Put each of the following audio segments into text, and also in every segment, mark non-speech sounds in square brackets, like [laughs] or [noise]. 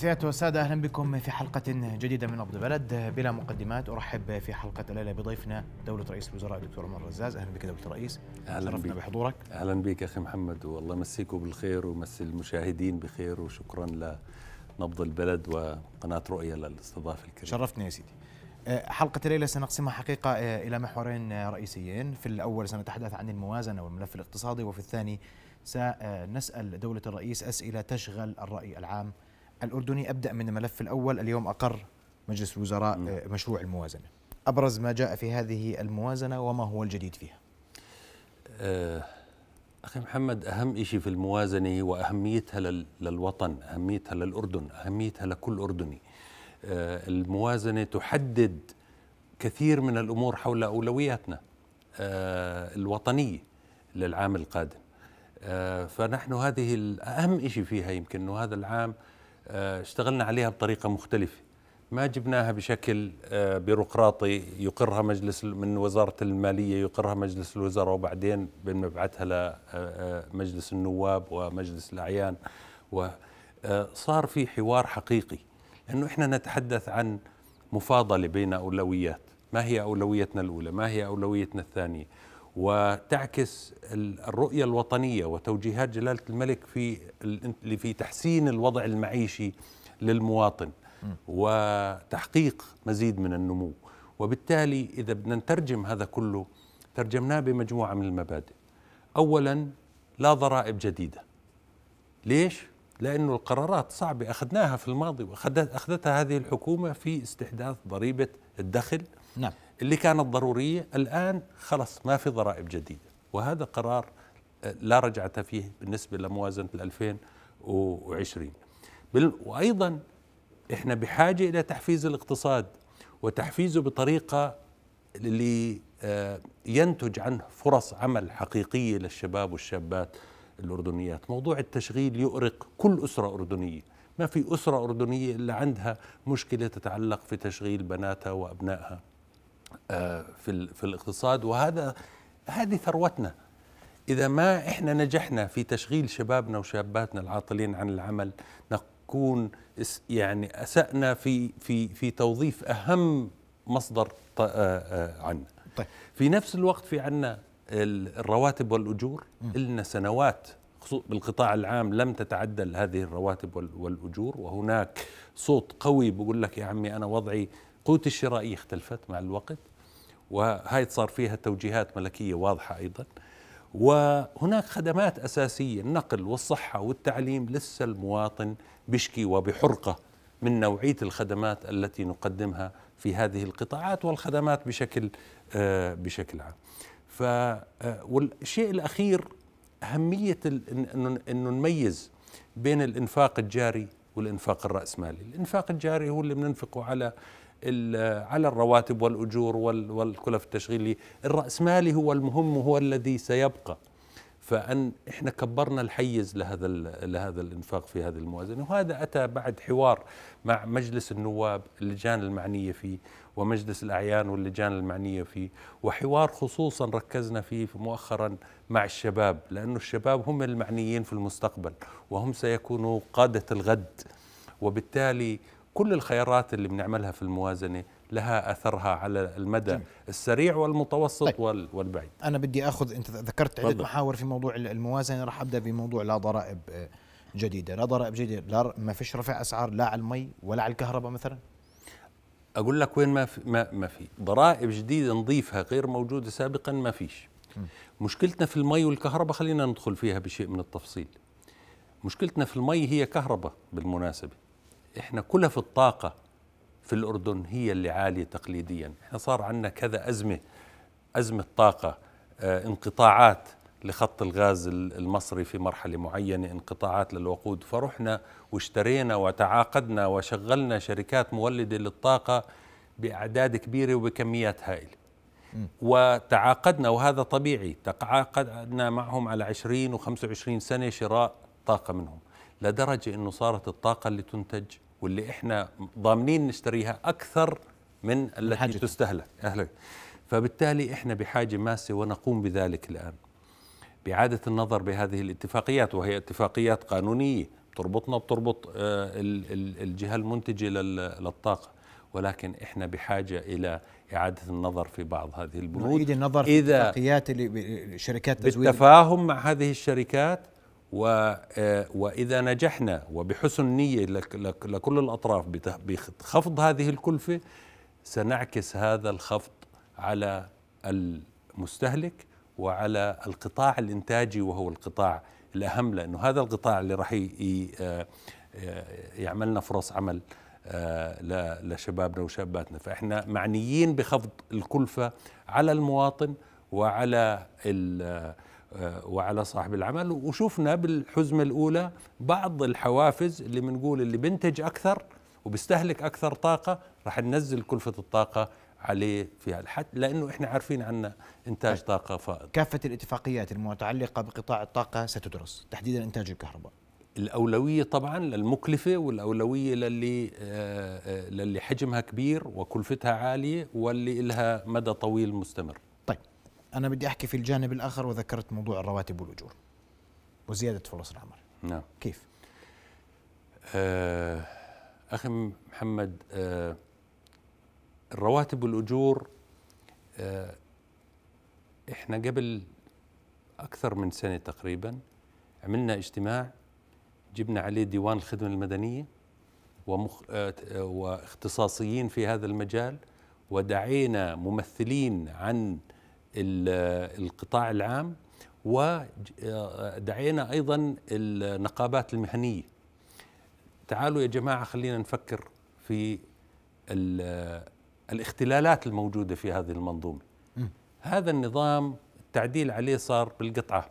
سيادة وسادة أهلا بكم في حلقة جديدة من نبض بلد بلا مقدمات أرحب في حلقة الليلة بضيفنا دولة رئيس الوزراء الدكتور عمر الرزاز أهلا بك دولة الرئيس أهلا بك بحضورك أهلا بك أخي محمد والله مسيكم بالخير ومسي المشاهدين بخير وشكرا لنبض البلد وقناة رؤية للاستضافة الكريمة شرفتني يا سيدي أه، حلقة الليلة سنقسمها حقيقة أه، إلى محورين أه، رئيسيين في الأول سنتحدث عن الموازنة والملف الاقتصادي وفي الثاني سنسأل دولة الرئيس أسئلة تشغل الرأي العام الأردني أبدأ من الملف الأول اليوم أقر مجلس الوزراء م. نعم. آه، مشروع الموازنة أبرز ما جاء في هذه الموازنة وما هو الجديد فيها أه أخي محمد أهم شيء في الموازنة وأهميتها للوطن أهميتها للأردن أهميتها لكل أردني أه الموازنة تحدد كثير من الأمور حول أولوياتنا أه الوطنية للعام القادم آه، فنحن هذه أهم شيء فيها يمكن أنه هذا العام آه، اشتغلنا عليها بطريقة مختلفة ما جبناها بشكل آه، بيروقراطي يقرها مجلس من وزارة المالية يقرها مجلس الوزراء وبعدين بنبعثها لمجلس آه، النواب ومجلس الأعيان وصار في حوار حقيقي لانه إحنا نتحدث عن مفاضلة بين أولويات ما هي أولويتنا الأولى ما هي أولويتنا الثانية وتعكس الرؤية الوطنية وتوجيهات جلالة الملك في في تحسين الوضع المعيشي للمواطن وتحقيق مزيد من النمو وبالتالي إذا بدنا نترجم هذا كله ترجمناه بمجموعة من المبادئ أولا لا ضرائب جديدة ليش؟ لأنه القرارات صعبة أخذناها في الماضي وأخذتها هذه الحكومة في استحداث ضريبة الدخل نعم اللي كانت ضرورية الآن خلص ما في ضرائب جديدة وهذا قرار آه، لا رجعة فيه بالنسبة لموازنة 2020 وأيضا إحنا بحاجة إلى تحفيز الاقتصاد وتحفيزه بطريقة اللي آه، ينتج عنه فرص عمل حقيقية للشباب والشابات الأردنيات موضوع التشغيل يؤرق كل أسرة أردنية ما في أسرة أردنية إلا عندها مشكلة تتعلق في تشغيل بناتها وأبنائها آه، في في الاقتصاد وهذا هذه ثروتنا اذا ما احنا نجحنا في تشغيل شبابنا وشاباتنا العاطلين عن العمل نكون يعني اسانا في في في توظيف اهم مصدر آه، آه، عنا طيب. في نفس الوقت في عنا الرواتب والاجور لنا سنوات بالقطاع العام لم تتعدل هذه الرواتب والاجور وهناك صوت قوي بقول لك يا عمي انا وضعي القوت الشرائية اختلفت مع الوقت وهي صار فيها توجيهات ملكية واضحة أيضا وهناك خدمات أساسية النقل والصحة والتعليم لسه المواطن بشكي وبحرقة من نوعية الخدمات التي نقدمها في هذه القطاعات والخدمات بشكل آه، بشكل عام ف آه، والشيء الأخير أهمية أنه نميز بين الإنفاق الجاري والإنفاق الرأسمالي الإنفاق الجاري هو اللي بننفقه على على الرواتب والأجور والكلف التشغيلية الرأسمالي هو المهم وهو الذي سيبقى فأن إحنا كبرنا الحيز لهذا لهذا الإنفاق في هذه الموازنة وهذا أتى بعد حوار مع مجلس النواب اللجان المعنية فيه ومجلس الأعيان واللجان المعنية فيه وحوار خصوصا ركزنا فيه مؤخرا مع الشباب لأن الشباب هم المعنيين في المستقبل وهم سيكونوا قادة الغد وبالتالي كل الخيارات اللي بنعملها في الموازنة لها أثرها على المدى جميل. السريع والمتوسط طيب. والبعيد أنا بدي أخذ أنت ذكرت عدة محاور في موضوع الموازنة راح أبدأ بموضوع لا ضرائب آه، جديدة لا ضرائب جديدة لا ما فيش رفع أسعار لا على المي ولا على الكهرباء مثلا أقول لك وين ما في ما, ما في ضرائب جديدة نضيفها غير موجودة سابقا ما فيش م. مشكلتنا في المي والكهرباء خلينا ندخل فيها بشيء من التفصيل مشكلتنا في المي هي كهرباء بالمناسبة احنا كلف الطاقه في الاردن هي اللي عاليه تقليديا احنا صار عندنا كذا ازمه ازمه طاقه آه انقطاعات لخط الغاز المصري في مرحله معينه انقطاعات للوقود فرحنا واشترينا وتعاقدنا وشغلنا شركات مولده للطاقه باعداد كبيره وبكميات هائله وتعاقدنا وهذا طبيعي تعاقدنا معهم على 20 و25 سنه شراء طاقه منهم لدرجة أنه صارت الطاقة اللي تنتج واللي إحنا ضامنين نشتريها أكثر من التي حاجة. تستهلك أهلك. فبالتالي إحنا بحاجة ماسة ونقوم بذلك الآن بإعادة النظر بهذه الاتفاقيات وهي اتفاقيات قانونية بتربطنا بتربط آه، الجهة المنتجة للطاقة ولكن احنا بحاجه الى اعاده النظر في بعض هذه البنود نعيد النظر في اتفاقيات شركات التزويد بالتفاهم مع هذه الشركات آه، وإذا نجحنا وبحسن نية لكل الأطراف بخفض هذه الكلفة سنعكس هذا الخفض على المستهلك وعلى القطاع الإنتاجي وهو القطاع الأهم لأنه هذا القطاع اللي راح آه، آه، يعملنا فرص عمل لشبابنا وشاباتنا فإحنا معنيين بخفض الكلفة على المواطن وعلى آه، وعلى صاحب العمل وشفنا بالحزمة الأولى بعض الحوافز اللي بنقول اللي بنتج أكثر وبيستهلك أكثر طاقة رح ننزل كلفة الطاقة عليه في الحد لأنه إحنا عارفين عنا إنتاج طيب. طاقة فائض كافة الاتفاقيات المتعلقة بقطاع الطاقة ستدرس تحديدا إنتاج الكهرباء الأولوية طبعا للمكلفة والأولوية للي آه، آه، للي حجمها كبير وكلفتها عالية واللي لها مدى طويل مستمر أنا بدي أحكي في الجانب الآخر وذكرت موضوع الرواتب والأجور وزيادة فرص العمل نعم كيف؟ آه أخي محمد آه الرواتب والأجور آه إحنا قبل أكثر من سنة تقريبا عملنا اجتماع جبنا عليه ديوان الخدمة المدنية ومخ... آه، واختصاصيين في هذا المجال ودعينا ممثلين عن القطاع العام ودعينا ايضا النقابات المهنيه تعالوا يا جماعه خلينا نفكر في الاختلالات الموجوده في هذه المنظومه م. هذا النظام التعديل عليه صار بالقطعه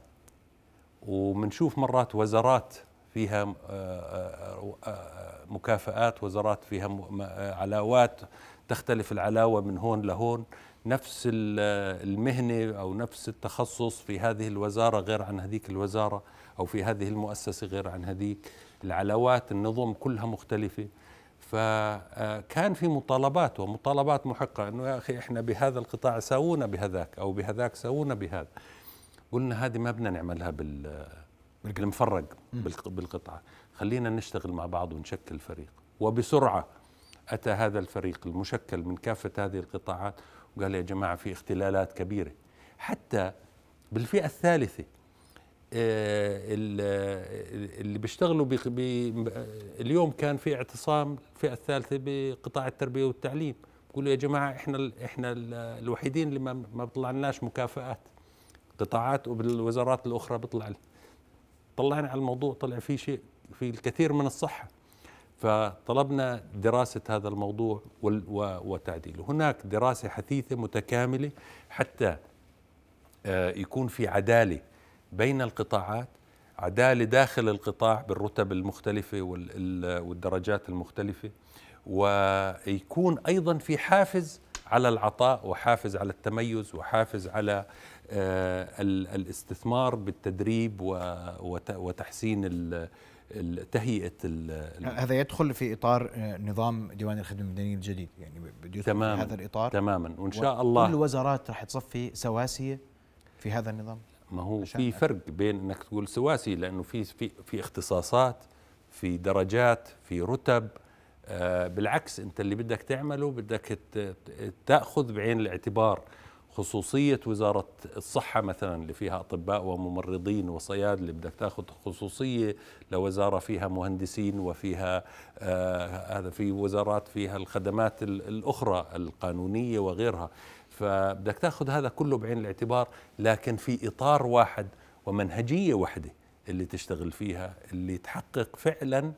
ومنشوف مرات وزارات فيها آه، آه، آه، مكافآت وزارات فيها علاوات تختلف العلاوة من هون لهون نفس المهنة أو نفس التخصص في هذه الوزارة غير عن هذيك الوزارة أو في هذه المؤسسة غير عن هذيك العلاوات النظم كلها مختلفة فكان آه، في مطالبات ومطالبات محقة أنه يا أخي إحنا بهذا القطاع ساوونا بهذاك أو بهذاك ساوونا بهذا قلنا هذه ما بدنا نعملها بال بالمفرق بالقطعة خلينا نشتغل مع بعض ونشكل فريق وبسرعة أتى هذا الفريق المشكل من كافة هذه القطاعات قال يا جماعة في اختلالات كبيرة حتى بالفئة الثالثة آه، آه، اللي بيشتغلوا بي اليوم كان في اعتصام الفئه الثالثه بقطاع التربيه والتعليم بقولوا يا جماعه احنا احنا الوحيدين اللي ما بطلعناش مكافآت قطاعات وبالوزارات الاخرى بطلع طلعنا على الموضوع طلع في شيء في الكثير من الصحه فطلبنا دراسة هذا الموضوع وتعديله هناك دراسة حثيثة متكاملة حتى آه، يكون في عدالة بين القطاعات عدالة داخل القطاع بالرتب المختلفة والدرجات المختلفة ويكون أيضا في حافز على العطاء وحافز على التميز وحافز على آه، الاستثمار بالتدريب وتحسين تهيئه هذا يدخل في اطار آه، نظام ديوان الخدمه المدنيه الجديد يعني بده يدخل في هذا الاطار تماما وان شاء الله كل الوزارات راح تصفي سواسيه في هذا النظام ما هو في فرق بين انك تقول سواسي لانه في في في اختصاصات في درجات في رتب آه، بالعكس انت اللي بدك تعمله بدك تاخذ بعين الاعتبار خصوصية وزارة الصحة مثلا اللي فيها أطباء وممرضين وصيادلة بدك تاخذ خصوصية لوزارة فيها مهندسين وفيها آه، هذا آه في وزارات فيها الخدمات الأخرى القانونية وغيرها فبدك تاخذ هذا كله بعين الاعتبار لكن في إطار واحد ومنهجية واحدة اللي تشتغل فيها اللي تحقق فعلا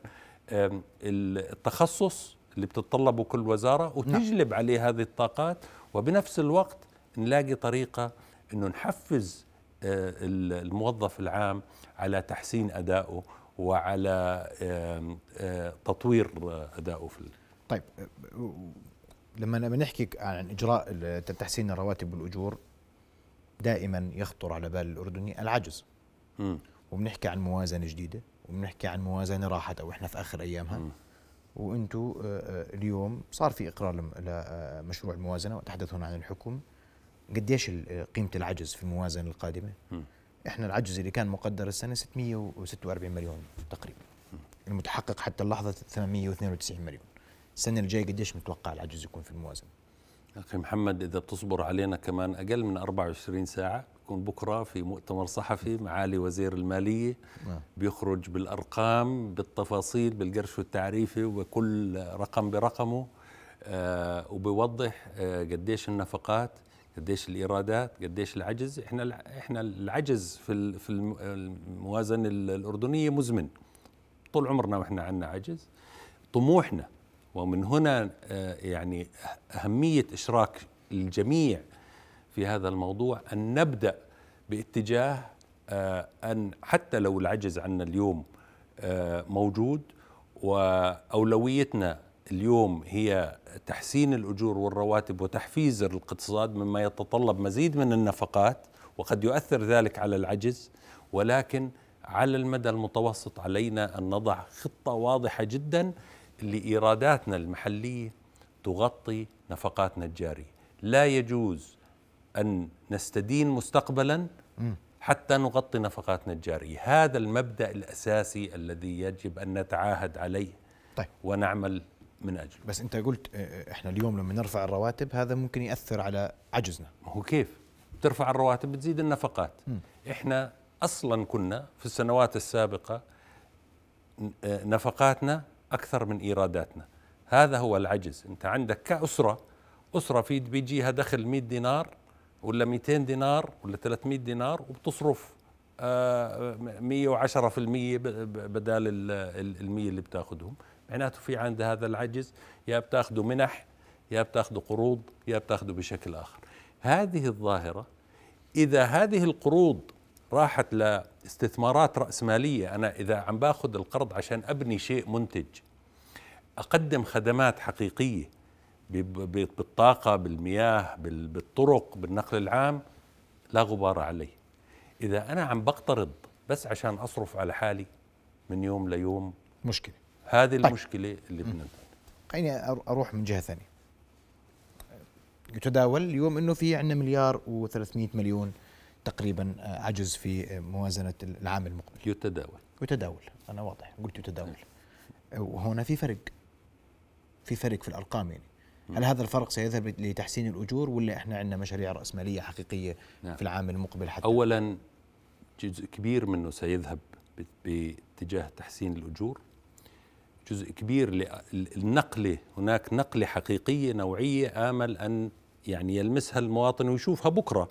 التخصص اللي بتتطلبه كل وزارة نعم. وتجلب عليه هذه الطاقات وبنفس الوقت نلاقي طريقة أنه نحفز آه، الموظف العام على تحسين أدائه وعلى آه، تطوير أدائه في طيب آه، لما لما نحكي عن إجراء تحسين الرواتب والأجور دائما يخطر على بال الأردني العجز م. وبنحكي عن موازنة جديدة وبنحكي عن موازنة راحت أو إحنا في آخر أيامها م. اليوم صار في اقرار لمشروع الموازنه وتحدث هنا عن الحكم قديش قيمه العجز في الموازنه القادمه؟ م. احنا العجز اللي كان مقدر السنه 646 مليون تقريبا المتحقق حتى اللحظه 892 مليون السنه الجايه قديش متوقع العجز يكون في الموازنه؟ اخي محمد اذا بتصبر علينا كمان اقل من 24 ساعه بكون بكره في مؤتمر صحفي معالي وزير الماليه نعم. بيخرج بالارقام بالتفاصيل بالقرش التعريفي وكل رقم برقمه آه وبيوضح آه قديش النفقات قديش الايرادات قديش العجز احنا احنا العجز في في الموازنه الاردنيه مزمن طول عمرنا واحنا عندنا عجز طموحنا ومن هنا آه، يعني اهميه اشراك الجميع في هذا الموضوع ان نبدا باتجاه آه، ان حتى لو العجز عندنا اليوم آه، موجود واولويتنا اليوم هي تحسين الأجور والرواتب وتحفيز الاقتصاد مما يتطلب مزيد من النفقات وقد يؤثر ذلك على العجز ولكن على المدى المتوسط علينا أن نضع خطة واضحة جدا لإيراداتنا المحلية تغطي نفقاتنا الجارية لا يجوز أن نستدين مستقبلا حتى نغطي نفقاتنا الجارية هذا المبدأ الأساسي الذي يجب أن نتعاهد عليه طيب. ونعمل من اجله بس انت قلت آه، آه، احنا اليوم لما نرفع الرواتب هذا ممكن ياثر على عجزنا ما هو كيف ترفع الرواتب بتزيد النفقات م. احنا اصلا كنا في السنوات السابقه آه، نفقاتنا اكثر من ايراداتنا هذا هو العجز انت عندك كاسره اسره في بيجيها دخل 100 دينار ولا 200 دينار ولا 300 دينار وبتصرف 110% بدال ال 100 اللي بتاخذهم معناته في عند هذا العجز يا بتاخذوا منح يا بتاخذوا قروض يا بتاخذوا بشكل آخر هذه الظاهرة إذا هذه القروض راحت لاستثمارات رأسمالية أنا إذا عم باخذ القرض عشان أبني شيء منتج أقدم خدمات حقيقية بالطاقة بالمياه بالطرق بالنقل العام لا غبار عليه إذا أنا عم بقترض بس عشان أصرف على حالي من يوم ليوم مشكلة هذه طيب. المشكله اللي بدنا خليني اروح من جهه ثانيه يتداول اليوم انه في عندنا مليار و300 مليون تقريبا آه، عجز في آه، موازنه العام المقبل يتداول يتداول انا واضح قلت يتداول آه، وهنا في فرق في فرق في الارقام يعني هل هذا الفرق سيذهب لتحسين الاجور ولا احنا عندنا مشاريع راسماليه حقيقيه نعم. في العام المقبل حتى اولا جزء كبير منه سيذهب باتجاه تحسين الاجور جزء كبير للنقلة هناك نقلة حقيقية نوعية آمل أن يعني يلمسها المواطن ويشوفها بكرة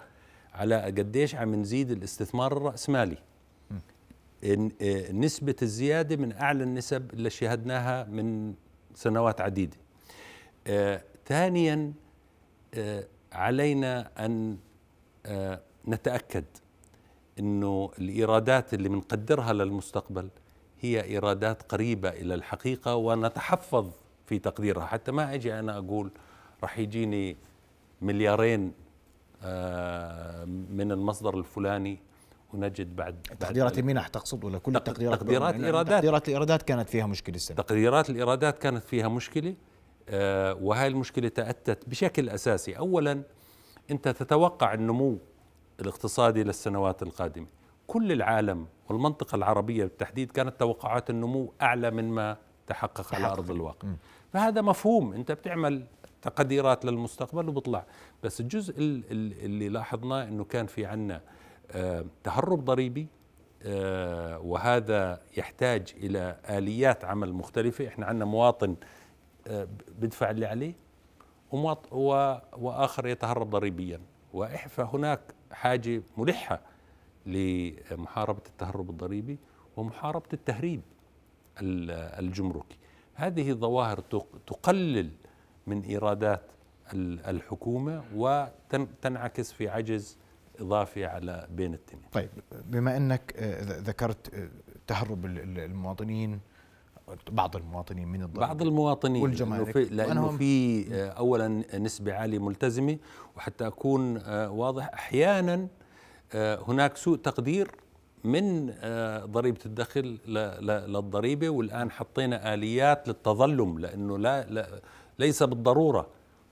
على قديش عم نزيد الاستثمار الرأسمالي إيه، نسبة الزيادة من أعلى النسب اللي شهدناها من سنوات عديدة إيه، ثانيا إيه، علينا أن نتأكد أنه الإيرادات اللي بنقدرها للمستقبل هي إيرادات قريبة إلى الحقيقة ونتحفظ في تقديرها حتى ما أجي أنا أقول راح يجيني مليارين آه، من المصدر الفلاني ونجد بعد تقديرات المنح تقصد ولا كل التقديرات تقديرات يعني الايرادات تقديرات الايرادات كانت فيها مشكله السنه تقديرات الايرادات كانت فيها مشكله آه، وهي المشكله تاتت بشكل اساسي اولا انت تتوقع النمو الاقتصادي للسنوات القادمه كل العالم والمنطقة العربية بالتحديد كانت توقعات النمو أعلى مما تحقق تحقق. على أرض الواقع م. فهذا مفهوم أنت بتعمل تقديرات للمستقبل وبطلع بس الجزء اللي لاحظناه أنه كان في عنا آه، تهرب ضريبي آه، وهذا يحتاج إلى آليات عمل مختلفة إحنا عنا مواطن آه، بدفع اللي عليه ومواط و... وآخر يتهرب ضريبيا فهناك حاجة ملحة لمحاربة التهرب الضريبي ومحاربة التهريب الجمركي هذه الظواهر تقلل من إيرادات الحكومة وتنعكس في عجز إضافي على بين التنين طيب بما أنك آه، ذكرت آه، تهرب المواطنين بعض المواطنين من الضريبة بعض المواطنين والجمارك في لأنه في آه، أولا نسبة عالية ملتزمة وحتى أكون واضح أحيانا آه، هناك سوء تقدير من آه، ضريبة الدخل للضريبة والآن حطينا آليات للتظلم لأنه لا, لا ليس بالضرورة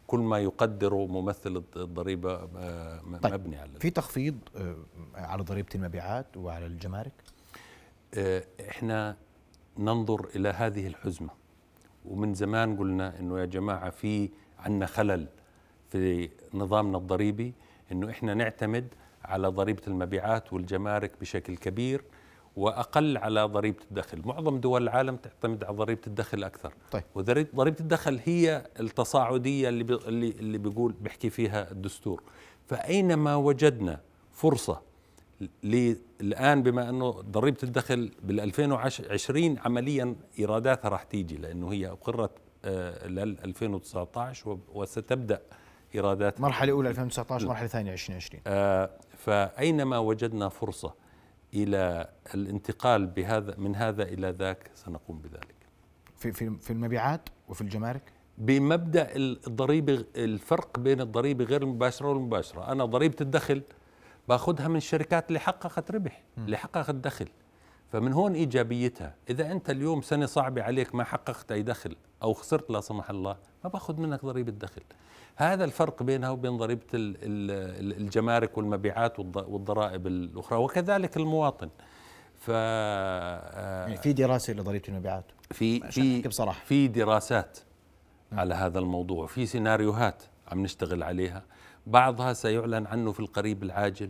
كل ما يقدره ممثل الضريبة آه، طيب على في تخفيض على ضريبة المبيعات وعلى الجمارك؟ احنا ننظر إلى هذه الحزمة ومن زمان قلنا انه يا جماعة في عندنا خلل في نظامنا الضريبي انه احنا نعتمد على ضريبة المبيعات والجمارك بشكل كبير واقل على ضريبه الدخل، معظم دول العالم تعتمد على ضريبه الدخل اكثر، طيب. وضريبه الدخل هي التصاعديه اللي اللي اللي بيقول بيحكي فيها الدستور، فاينما وجدنا فرصه الان بما انه ضريبه الدخل بال 2020 عمليا ايراداتها راح تيجي لانه هي اقرت آه، لل 2019 وستبدا ايرادات مرحله اولى 2019 مرحله ثانيه 2020 آه فأينما وجدنا فرصة إلى الانتقال بهذا من هذا إلى ذاك سنقوم بذلك في في في المبيعات وفي الجمارك بمبدا الضريبه الفرق بين الضريبه غير المباشره والمباشره انا ضريبه الدخل باخذها من الشركات اللي حققت ربح اللي حققت دخل فمن هون ايجابيتها اذا انت اليوم سنه صعبه عليك ما حققت اي دخل او خسرت لا سمح الله ما باخذ منك ضريبه دخل هذا الفرق بينها وبين ضريبه الجمارك والمبيعات والضرائب الاخرى وكذلك المواطن ف يعني آه في دراسه لضريبه المبيعات في في بصراحه في دراسات نعم. على هذا الموضوع في سيناريوهات عم نشتغل عليها بعضها سيعلن عنه في القريب العاجل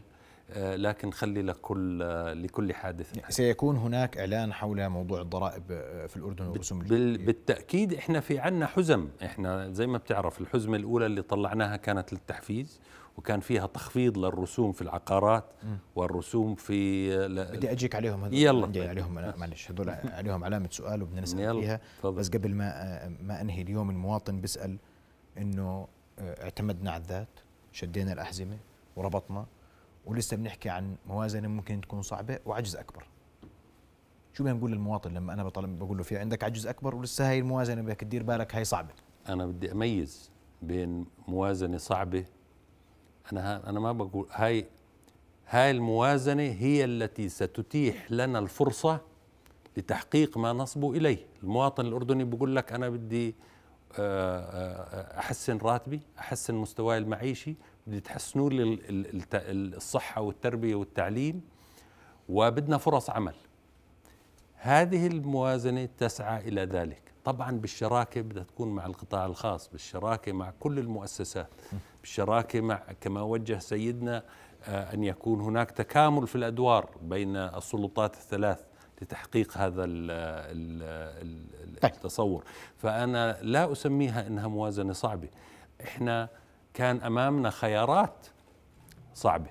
آه، لكن خلي لكل آه، لكل حادث يعني سيكون هناك اعلان حول موضوع الضرائب آه، في الاردن والرسوم بالتاكيد احنا في عندنا حزم احنا زي ما بتعرف الحزمه الاولى اللي طلعناها كانت للتحفيز وكان فيها تخفيض للرسوم في العقارات والرسوم في بدي اجيك عليهم هذول يلا بدي عليهم معلش هذول عليهم علامه سؤال وبدنا نسال فيها فضل. بس قبل ما ما انهي اليوم المواطن بيسال انه اعتمدنا على الذات شدينا الاحزمه وربطنا ولسه بنحكي عن موازنه ممكن تكون صعبه وعجز اكبر شو بدنا نقول للمواطن لما انا بطلب بقول له في عندك عجز اكبر ولسه هاي الموازنه بدك تدير بالك هاي صعبه انا بدي اميز بين موازنه صعبه انا انا ما بقول هاي هاي الموازنه هي التي ستتيح لنا الفرصه لتحقيق ما نصبو اليه المواطن الاردني بقول لك انا بدي آه، آه، آه، احسن راتبي احسن مستواي المعيشي بتحسنوا الصحه والتربيه والتعليم وبدنا فرص عمل هذه الموازنه تسعى الى ذلك طبعا بالشراكه بدها تكون مع القطاع الخاص بالشراكه مع كل المؤسسات بالشراكه مع كما وجه سيدنا آه، ان يكون هناك تكامل في الادوار بين السلطات الثلاث لتحقيق هذا طيب. التصور فانا لا اسميها انها موازنه صعبه احنا كان امامنا خيارات صعبه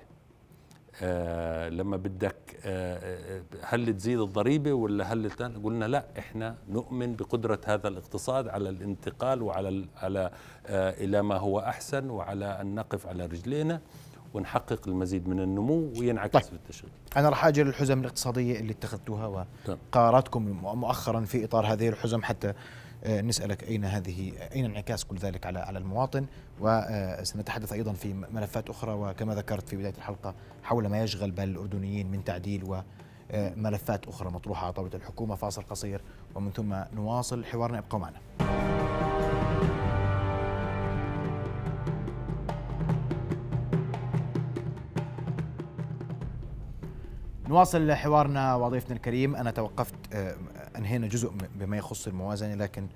آه لما بدك آه, آه، هل تزيد الضريبه ولا هل قلنا لا احنا نؤمن بقدره هذا الاقتصاد على الانتقال وعلى على آه الى ما هو احسن وعلى ان نقف على رجلينا ونحقق المزيد من النمو وينعكس طيب. في التشغيل أنا راح أجي للحزم الاقتصادية اللي اتخذتوها وقراراتكم مؤخرا في إطار هذه الحزم حتى آه، نسألك أين هذه أين انعكاس كل ذلك على على المواطن وسنتحدث أيضا في ملفات أخرى وكما ذكرت في بداية الحلقة حول ما يشغل بال الأردنيين من تعديل و آه، ملفات أخرى مطروحة على طاولة الحكومة فاصل قصير ومن ثم نواصل حوارنا ابقوا معنا نواصل حوارنا وضيفنا الكريم أنا توقفت آه، أنهينا جزء بما يخص الموازنة لكن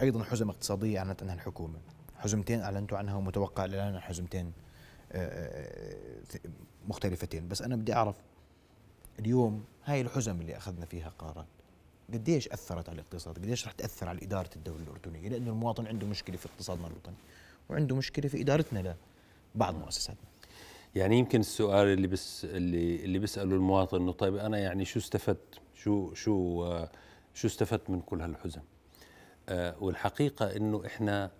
أيضا حزم اقتصادية أعلنت عنها الحكومة حزمتين أعلنتوا عنها ومتوقع الإعلان عن حزمتين آه، آه، مختلفتين بس أنا بدي أعرف اليوم هاي الحزم اللي أخذنا فيها قرارات قديش أثرت على الاقتصاد قديش رح تأثر على إدارة الدولة الأردنية لأنه المواطن عنده مشكلة في اقتصادنا الوطني وعنده مشكلة في إدارتنا لبعض مؤسساتنا يعني يمكن السؤال اللي بس اللي اللي بيساله المواطن انه طيب انا يعني شو استفدت شو شو شو استفدت من كل هالحزن آه، والحقيقه انه احنا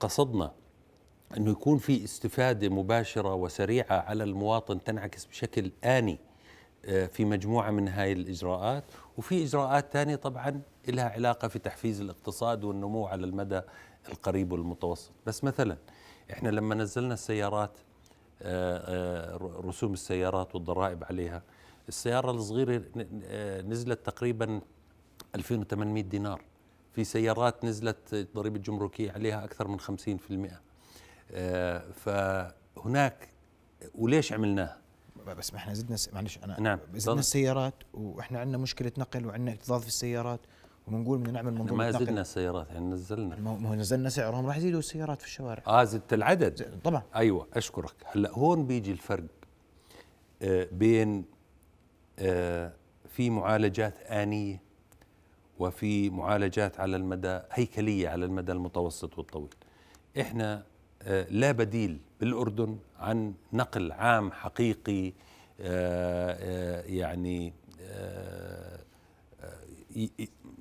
قصدنا انه يكون في استفاده مباشره وسريعه على المواطن تنعكس بشكل اني آه، في مجموعه من هاي الاجراءات وفي اجراءات ثانيه طبعا لها علاقه في تحفيز الاقتصاد والنمو على المدى القريب والمتوسط بس مثلا احنا لما نزلنا السيارات آه، رسوم السيارات والضرائب عليها السيارة الصغيرة آه، نزلت تقريبا 2800 دينار في سيارات نزلت ضريبة جمركية عليها أكثر من 50% آه، فهناك وليش عملناها؟ بس ما احنا زدنا س... معلش انا نعم. زدنا طبعا. السيارات واحنا عندنا مشكله نقل وعندنا اكتظاظ في السيارات وبنقول بدنا نعمل منظومه ما زدنا السيارات يعني نزلنا ما هو نزلنا سعرهم راح يزيدوا السيارات في الشوارع اه زدت العدد طبعا ايوه اشكرك هلا هون بيجي الفرق آه، بين في معالجات آنية وفي معالجات على المدى هيكلية على المدى المتوسط والطويل إحنا آه، لا بديل بالأردن عن نقل عام حقيقي آه، آه، يعني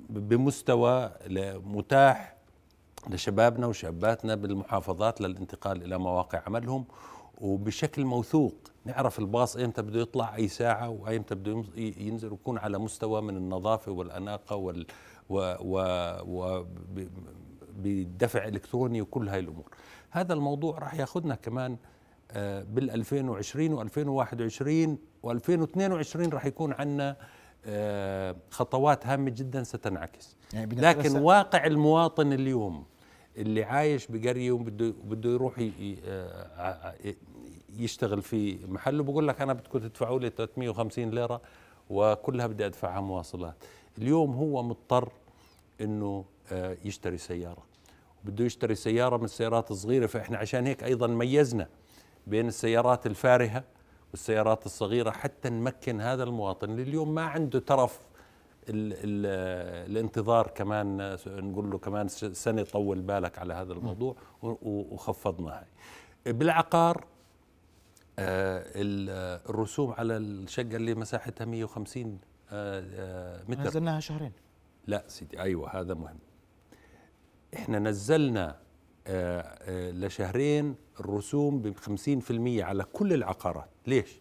بمستوى متاح لشبابنا وشاباتنا بالمحافظات للانتقال إلى مواقع عملهم وبشكل موثوق نعرف الباص ايمتى بده يطلع اي ساعه وايمتى بده ينزل ويكون على مستوى من النظافه والاناقه وال و, و, و بدفع الكتروني وكل هاي الامور هذا الموضوع راح ياخذنا كمان بال 2020 و2021 و2022 راح يكون عندنا آه، خطوات هامه جدا ستنعكس يعني لكن واقع المواطن اليوم اللي عايش بقريه وبده بده يروح آه، آه، آه، يشتغل في محله بقول لك انا بدكم تدفعوا لي 350 ليره وكلها بدي ادفعها مواصلات اليوم هو مضطر انه يشتري سياره بده يشتري سياره من السيارات الصغيره فاحنا عشان هيك ايضا ميزنا بين السيارات الفارهه والسيارات الصغيره حتى نمكن هذا المواطن اللي اليوم ما عنده ترف ال الـ الانتظار كمان نقول له كمان سنه طول بالك على هذا الموضوع وخفضناها بالعقار آه، الرسوم على الشقه اللي مساحتها 150 آه، آه، متر نزلناها شهرين لا سيدي ايوه هذا مهم احنا نزلنا لشهرين الرسوم ب 50% على كل العقارات ليش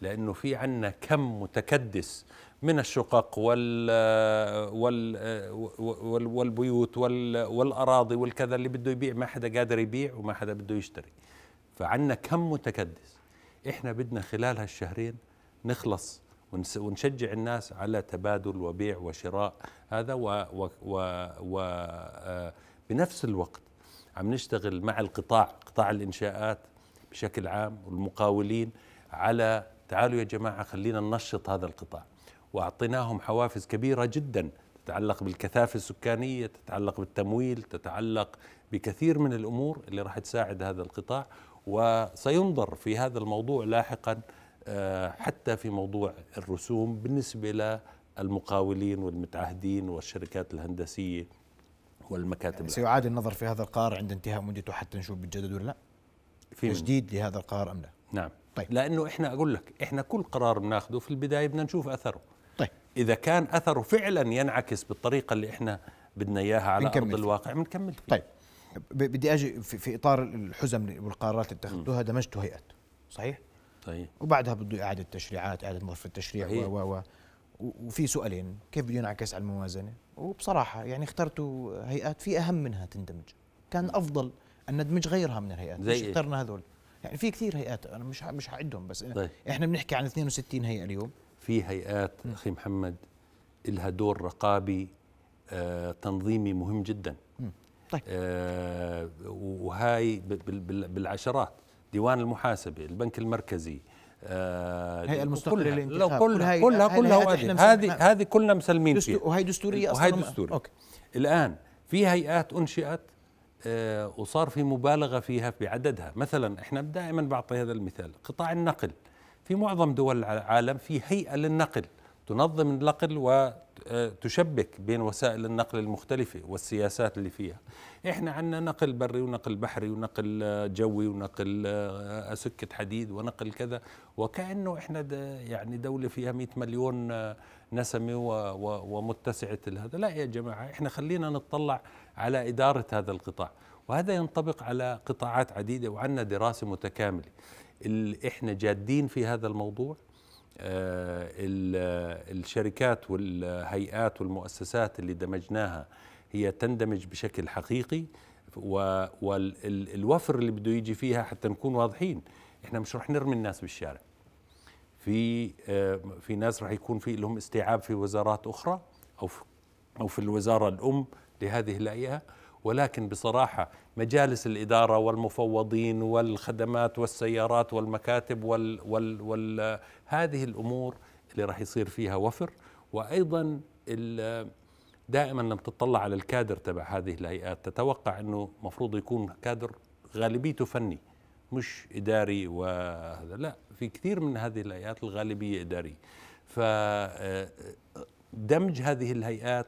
لانه في عندنا كم متكدس من الشقق وال وال والبيوت وال والاراضي والكذا اللي بده يبيع ما حدا قادر يبيع وما حدا بده يشتري فعندنا كم متكدس احنا بدنا خلال هالشهرين نخلص ونشجع الناس على تبادل وبيع وشراء هذا و, و, و, و آه، بنفس الوقت عم نشتغل مع القطاع قطاع الانشاءات بشكل عام والمقاولين على تعالوا يا جماعه خلينا ننشط هذا القطاع واعطيناهم حوافز كبيره جدا تتعلق بالكثافه السكانيه، تتعلق بالتمويل، تتعلق بكثير من الامور اللي راح تساعد هذا القطاع وسينظر في هذا الموضوع لاحقا آه، حتى في موضوع الرسوم بالنسبه للمقاولين والمتعهدين والشركات الهندسيه والمكاتب يعني سيعاد النظر في هذا القرار عند انتهاء مدته حتى نشوف بتجدد ولا لا؟ في تجديد لهذا القرار ام لا؟ نعم طيب لانه احنا اقول لك احنا كل قرار بناخذه في البدايه بدنا نشوف اثره اذا كان اثره فعلا ينعكس بالطريقه اللي احنا بدنا اياها على ارض الواقع بنكمل فيه. طيب بدي اجي في, في اطار الحزم والقرارات اللي اتخذتوها دمجتوا هيئات صحيح؟ صحيح طيب. وبعدها بده اعاده تشريعات اعاده ملف التشريع و و وفي سؤالين كيف بده ينعكس على الموازنه وبصراحه يعني اخترتوا هيئات في اهم منها تندمج كان افضل ان ندمج غيرها من الهيئات زي اخترنا هذول يعني في كثير هيئات انا مش مش حعدهم بس طيب. احنا بنحكي عن 62 هيئه اليوم في هيئات نعم. اخي محمد لها دور رقابي آه، تنظيمي مهم جدا طيب. آه، وهاي بالعشرات ديوان المحاسبه البنك المركزي آه الهيئه المستقله للانتخاب كلها كلها كلها هذه نعم. هذه كلنا مسلمين دستو فيها وهي دستوريه اصلا وهي دستوريه أوكي. الان في هيئات انشئت آه وصار في مبالغه فيها بعددها مثلا احنا دائما بعطي هذا المثال قطاع النقل في معظم دول العالم في هيئة للنقل تنظم النقل وتشبك آه، بين وسائل النقل المختلفة والسياسات اللي فيها إحنا عندنا نقل بري ونقل بحري ونقل آه، جوي ونقل آه، سكة حديد ونقل كذا وكأنه إحنا يعني دولة فيها 100 مليون نسمة ومتسعة هذا لا يا جماعة إحنا خلينا نطلع على إدارة هذا القطاع وهذا ينطبق على قطاعات عديدة وعندنا دراسة متكاملة اللي احنا جادين في هذا الموضوع آه، آه، الشركات والهيئات والمؤسسات اللي دمجناها هي تندمج بشكل حقيقي والوفر اللي بده يجي فيها حتى نكون واضحين احنا مش رح نرمي الناس بالشارع في آه، في ناس رح يكون في لهم استيعاب في وزارات اخرى او في او في الوزاره الام لهذه الهيئه ولكن بصراحة مجالس الإدارة والمفوضين والخدمات والسيارات والمكاتب وال وال وال هذه الأمور اللي راح يصير فيها وفر وأيضا دائما لما تطلع على الكادر تبع هذه الهيئات تتوقع أنه مفروض يكون كادر غالبيته فني مش إداري وهذا لا في كثير من هذه الهيئات الغالبية إدارية فدمج آه، هذه الهيئات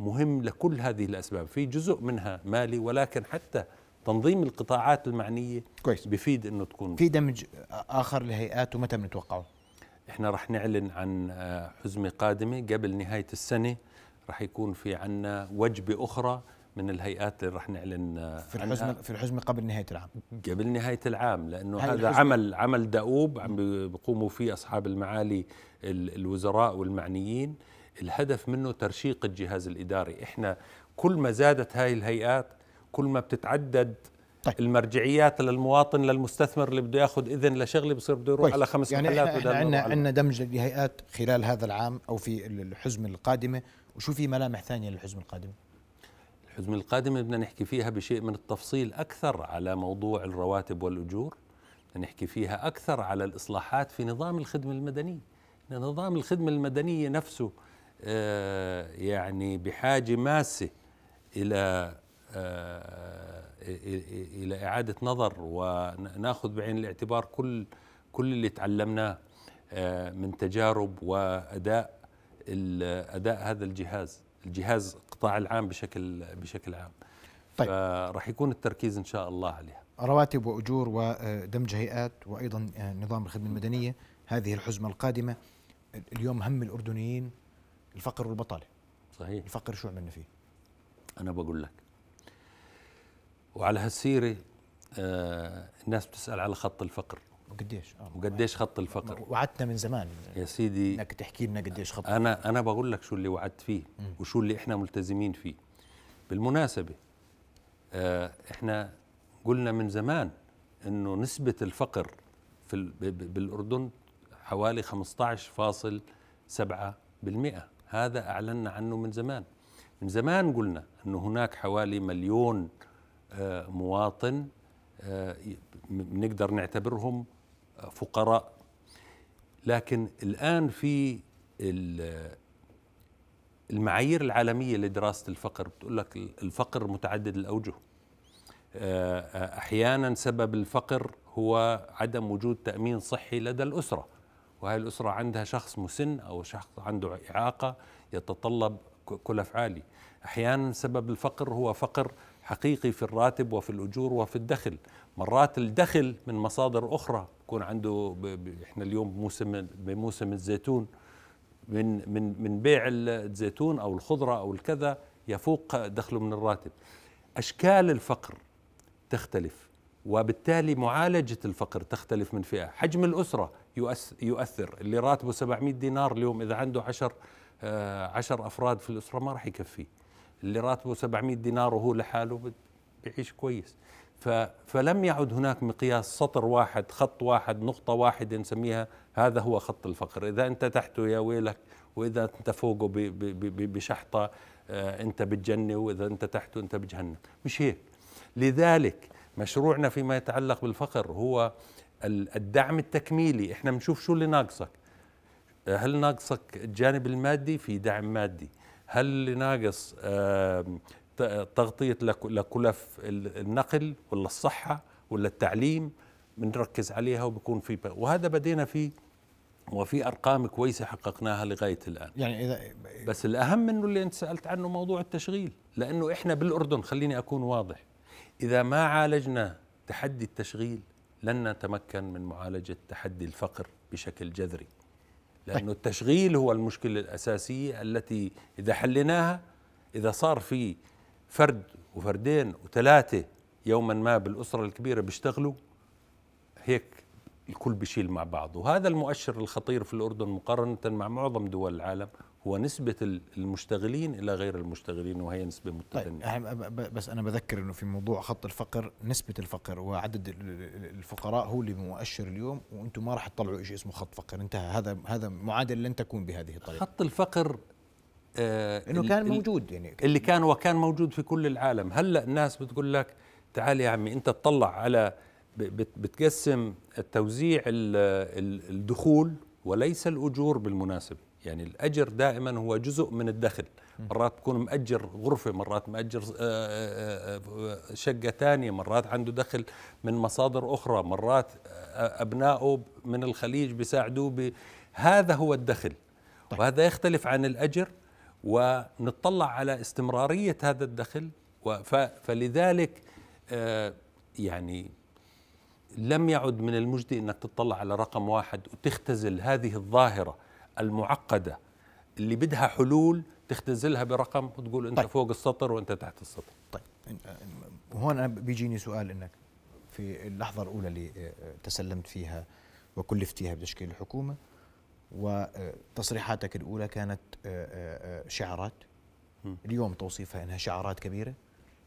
مهم لكل هذه الأسباب في جزء منها مالي ولكن حتى تنظيم القطاعات المعنية كويس. بفيد أنه تكون في دمج آخر لهيئات ومتى بنتوقعه؟ احنا رح نعلن عن آه، حزمة قادمة قبل نهاية السنة رح يكون في عنا وجبة أخرى من الهيئات اللي رح نعلن آه، في الحزمة في الحزمة قبل نهاية العام قبل نهاية العام لأنه هذا عمل عمل دؤوب عم بيقوموا فيه أصحاب المعالي الوزراء والمعنيين الهدف منه ترشيق الجهاز الإداري إحنا كل ما زادت هاي الهيئات كل ما بتتعدد طيب. المرجعيات للمواطن للمستثمر اللي بده ياخذ اذن لشغله بصير بده يروح على خمس يعني محلات احنا عندنا عندنا دمج للهيئات خلال هذا العام او في الحزمه القادمه وشو في ملامح ثانيه للحزمه القادمه؟ الحزمه القادمه بدنا نحكي فيها بشيء من التفصيل اكثر على موضوع الرواتب والاجور بدنا نحكي فيها اكثر على الاصلاحات في نظام الخدمه المدنيه نظام الخدمه المدنيه نفسه آه، يعني بحاجه ماسه الى آه، الى اعاده نظر وناخذ بعين الاعتبار كل كل اللي تعلمناه آه، من تجارب واداء اداء هذا الجهاز الجهاز القطاع العام بشكل بشكل عام طيب راح يكون التركيز ان شاء الله عليها رواتب واجور ودمج هيئات وايضا نظام الخدمه المدنيه هذه الحزمه القادمه اليوم هم الاردنيين الفقر والبطاله صحيح الفقر شو عملنا فيه انا بقول لك وعلى هالسيره آه الناس بتسال على خط الفقر وقديش آه وقديش خط الفقر وعدتنا من زمان يا سيدي انك تحكي لنا قديش خط انا الفقر. انا بقول لك شو اللي وعدت فيه وشو اللي احنا ملتزمين فيه بالمناسبه آه احنا قلنا من زمان انه نسبه الفقر في بالاردن حوالي 15.7% هذا أعلنا عنه من زمان من زمان قلنا أن هناك حوالي مليون آه، مواطن آه، نقدر نعتبرهم آه، فقراء لكن الآن في المعايير العالمية لدراسة الفقر بتقول لك الفقر متعدد الأوجه أحيانا سبب الفقر هو عدم وجود تأمين صحي لدى الأسرة وهي الأسرة عندها شخص مسن أو شخص عنده إعاقة يتطلب كلف عالي أحيانا سبب الفقر هو فقر حقيقي في الراتب وفي الأجور وفي الدخل مرات الدخل من مصادر أخرى يكون عنده إحنا اليوم بموسم, بموسم الزيتون من, من, من بيع الزيتون أو الخضرة أو الكذا يفوق دخله من الراتب أشكال الفقر تختلف وبالتالي معالجة الفقر تختلف من فئة حجم الأسرة يؤثر اللي راتبه 700 دينار اليوم إذا عنده 10 10 آه، أفراد في الأسرة ما راح يكفيه اللي راتبه 700 دينار وهو لحاله بيعيش كويس فلم يعد هناك مقياس سطر واحد خط واحد نقطة واحدة نسميها هذا هو خط الفقر إذا أنت تحته يا ويلك وإذا أنت فوقه بشحطة آه، أنت بتجني وإذا أنت تحته أنت بجهنم مش هيك لذلك مشروعنا فيما يتعلق بالفقر هو الدعم التكميلي احنا بنشوف شو اللي ناقصك هل ناقصك الجانب المادي في دعم مادي هل اللي ناقص تغطية لكلف النقل ولا الصحة ولا التعليم بنركز عليها وبكون في وهذا بدينا فيه وفي ارقام كويسه حققناها لغايه الان يعني اذا بس الاهم منه اللي انت سالت عنه موضوع التشغيل لانه احنا بالاردن خليني اكون واضح اذا ما عالجنا تحدي التشغيل لن نتمكن من معالجة تحدي الفقر بشكل جذري لأن التشغيل هو المشكلة الأساسية التي إذا حليناها إذا صار في فرد وفردين وثلاثة يوما ما بالأسرة الكبيرة بيشتغلوا هيك الكل بيشيل مع بعض وهذا المؤشر الخطير في الأردن مقارنة مع معظم دول العالم هو نسبة المشتغلين إلى غير المشتغلين وهي نسبة متدنية طيب بس أنا بذكر أنه في موضوع خط الفقر نسبة الفقر وعدد الفقراء هو اللي مؤشر اليوم وأنتم ما راح تطلعوا شيء اسمه خط فقر انتهى هذا هذا معادل لن تكون بهذه الطريقة خط الفقر آه انه كان موجود يعني اللي كان وكان موجود في كل العالم هلا الناس بتقول لك تعال يا عمي انت تطلع على بتقسم توزيع الدخول وليس الاجور بالمناسبه يعني الأجر دائما هو جزء من الدخل مرات بكون مأجر غرفة مرات مأجر آه، آه، آه، شقة ثانية مرات عنده دخل من مصادر أخرى مرات أبنائه من الخليج بيساعدوه هذا هو الدخل طيب. وهذا يختلف عن الأجر ونطلع على استمرارية هذا الدخل فلذلك يعني لم يعد من المجدي أنك تطلع على رقم واحد وتختزل هذه الظاهرة المعقده اللي بدها حلول تختزلها برقم وتقول انت طيب. فوق السطر وانت تحت السطر طيب هون بيجيني سؤال انك في اللحظه الاولى اللي آه، تسلمت فيها وكلفت فيها بتشكيل الحكومه وتصريحاتك الاولى كانت آه، آه، شعارات اليوم توصيفها انها شعارات كبيره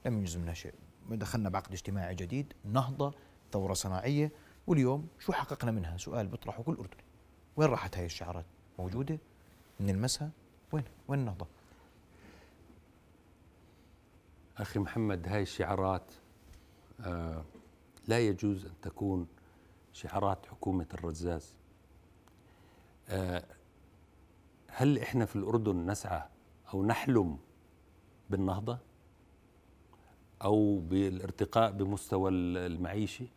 لم يجز منها شيء دخلنا بعقد اجتماعي جديد نهضه ثوره صناعيه واليوم شو حققنا منها سؤال بيطرحه كل اردني وين راحت هاي الشعارات موجوده نلمسها وين وين النهضه اخي محمد هاي الشعارات آه لا يجوز ان تكون شعارات حكومه الرزاز آه هل احنا في الاردن نسعى او نحلم بالنهضه او بالارتقاء بمستوى المعيشة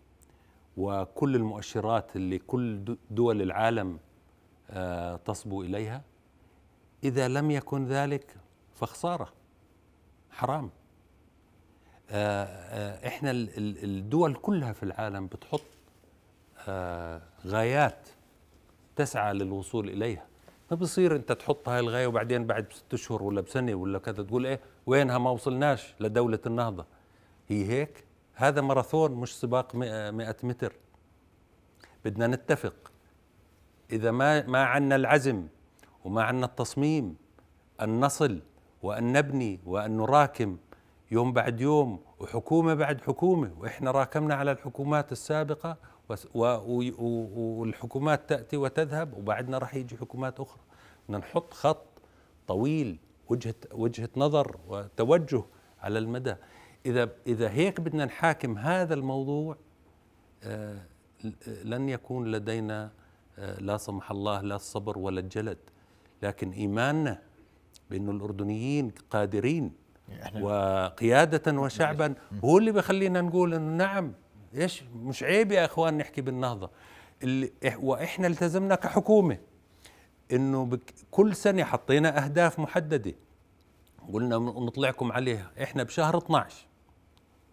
وكل المؤشرات اللي كل دول العالم آه، تصبو إليها إذا لم يكن ذلك فخسارة حرام آه، آه، إحنا الدول كلها في العالم بتحط غايات تسعى للوصول إليها ما بصير انت تحط هاي الغايه وبعدين بعد بست اشهر ولا بسنه ولا كذا تقول ايه وينها ما وصلناش لدوله النهضه هي هيك هذا ماراثون مش سباق 100 متر بدنا نتفق إذا ما ما عنا العزم وما عنا التصميم أن نصل وأن نبني وأن نراكم يوم بعد يوم وحكومة بعد حكومة وإحنا راكمنا على الحكومات السابقة والحكومات تأتي وتذهب وبعدنا راح يجي حكومات أخرى بدنا نحط خط طويل وجهة وجهة نظر وتوجه على المدى إذا إذا هيك بدنا نحاكم هذا الموضوع آه، لن يكون لدينا لا سمح الله لا الصبر ولا الجلد لكن إيماننا بأن الأردنيين قادرين يعني وقيادة وشعبا هو اللي بخلينا نقول أنه نعم إيش مش عيب يا إخوان نحكي بالنهضة اللي وإحنا التزمنا كحكومة أنه كل سنة حطينا أهداف محددة قلنا نطلعكم عليها إحنا بشهر 12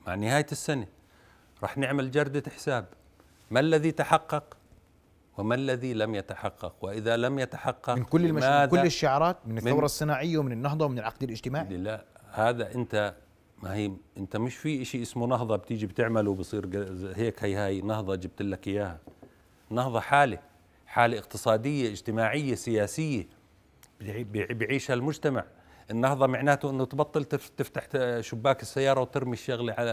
مع نهاية السنة رح نعمل جردة حساب ما الذي تحقق وما الذي لم يتحقق واذا لم يتحقق من كل المش... من كل الشعارات من الثوره من الصناعيه ومن النهضه ومن العقد الاجتماعي لا هذا انت ما هي انت مش في شيء اسمه نهضه بتيجي بتعمله وبصير هيك هي هاي نهضه جبت لك اياها نهضه حاله حاله اقتصاديه اجتماعيه سياسيه بيعيشها المجتمع النهضه معناته انه تبطل تفتح شباك السياره وترمي الشغله على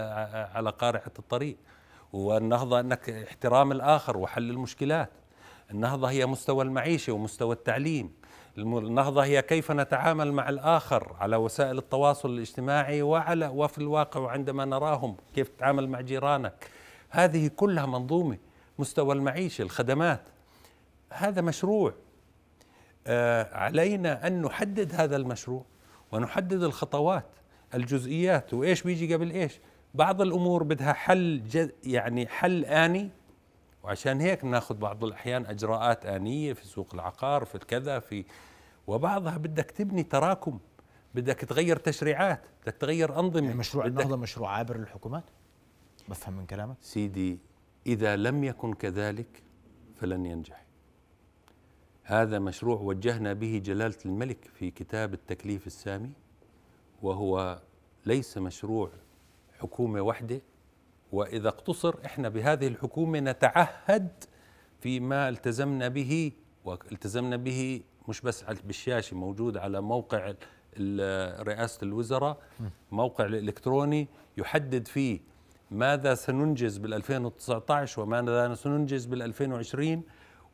على قارعه الطريق والنهضه انك احترام الاخر وحل المشكلات النهضة هي مستوى المعيشة ومستوى التعليم النهضة هي كيف نتعامل مع الآخر على وسائل التواصل الاجتماعي وعلى وفي الواقع وعندما نراهم كيف تتعامل مع جيرانك هذه كلها منظومة مستوى المعيشة الخدمات هذا مشروع آه علينا أن نحدد هذا المشروع ونحدد الخطوات الجزئيات وإيش بيجي قبل إيش بعض الأمور بدها حل يعني حل آني وعشان هيك بناخذ بعض الاحيان اجراءات انيه في سوق العقار في الكذا في وبعضها بدك تبني تراكم بدك تغير تشريعات بدك تغير انظمه يعني مشروع النهضه مشروع عابر للحكومات بفهم من كلامك سيدي اذا لم يكن كذلك فلن ينجح هذا مشروع وجهنا به جلاله الملك في كتاب التكليف السامي وهو ليس مشروع حكومه واحده واذا اقتصر احنا بهذه الحكومه نتعهد فيما التزمنا به والتزمنا به مش بس بالشاشه موجود على موقع رئاسه الوزراء موقع الالكتروني يحدد فيه ماذا سننجز بال 2019 وماذا سننجز بال 2020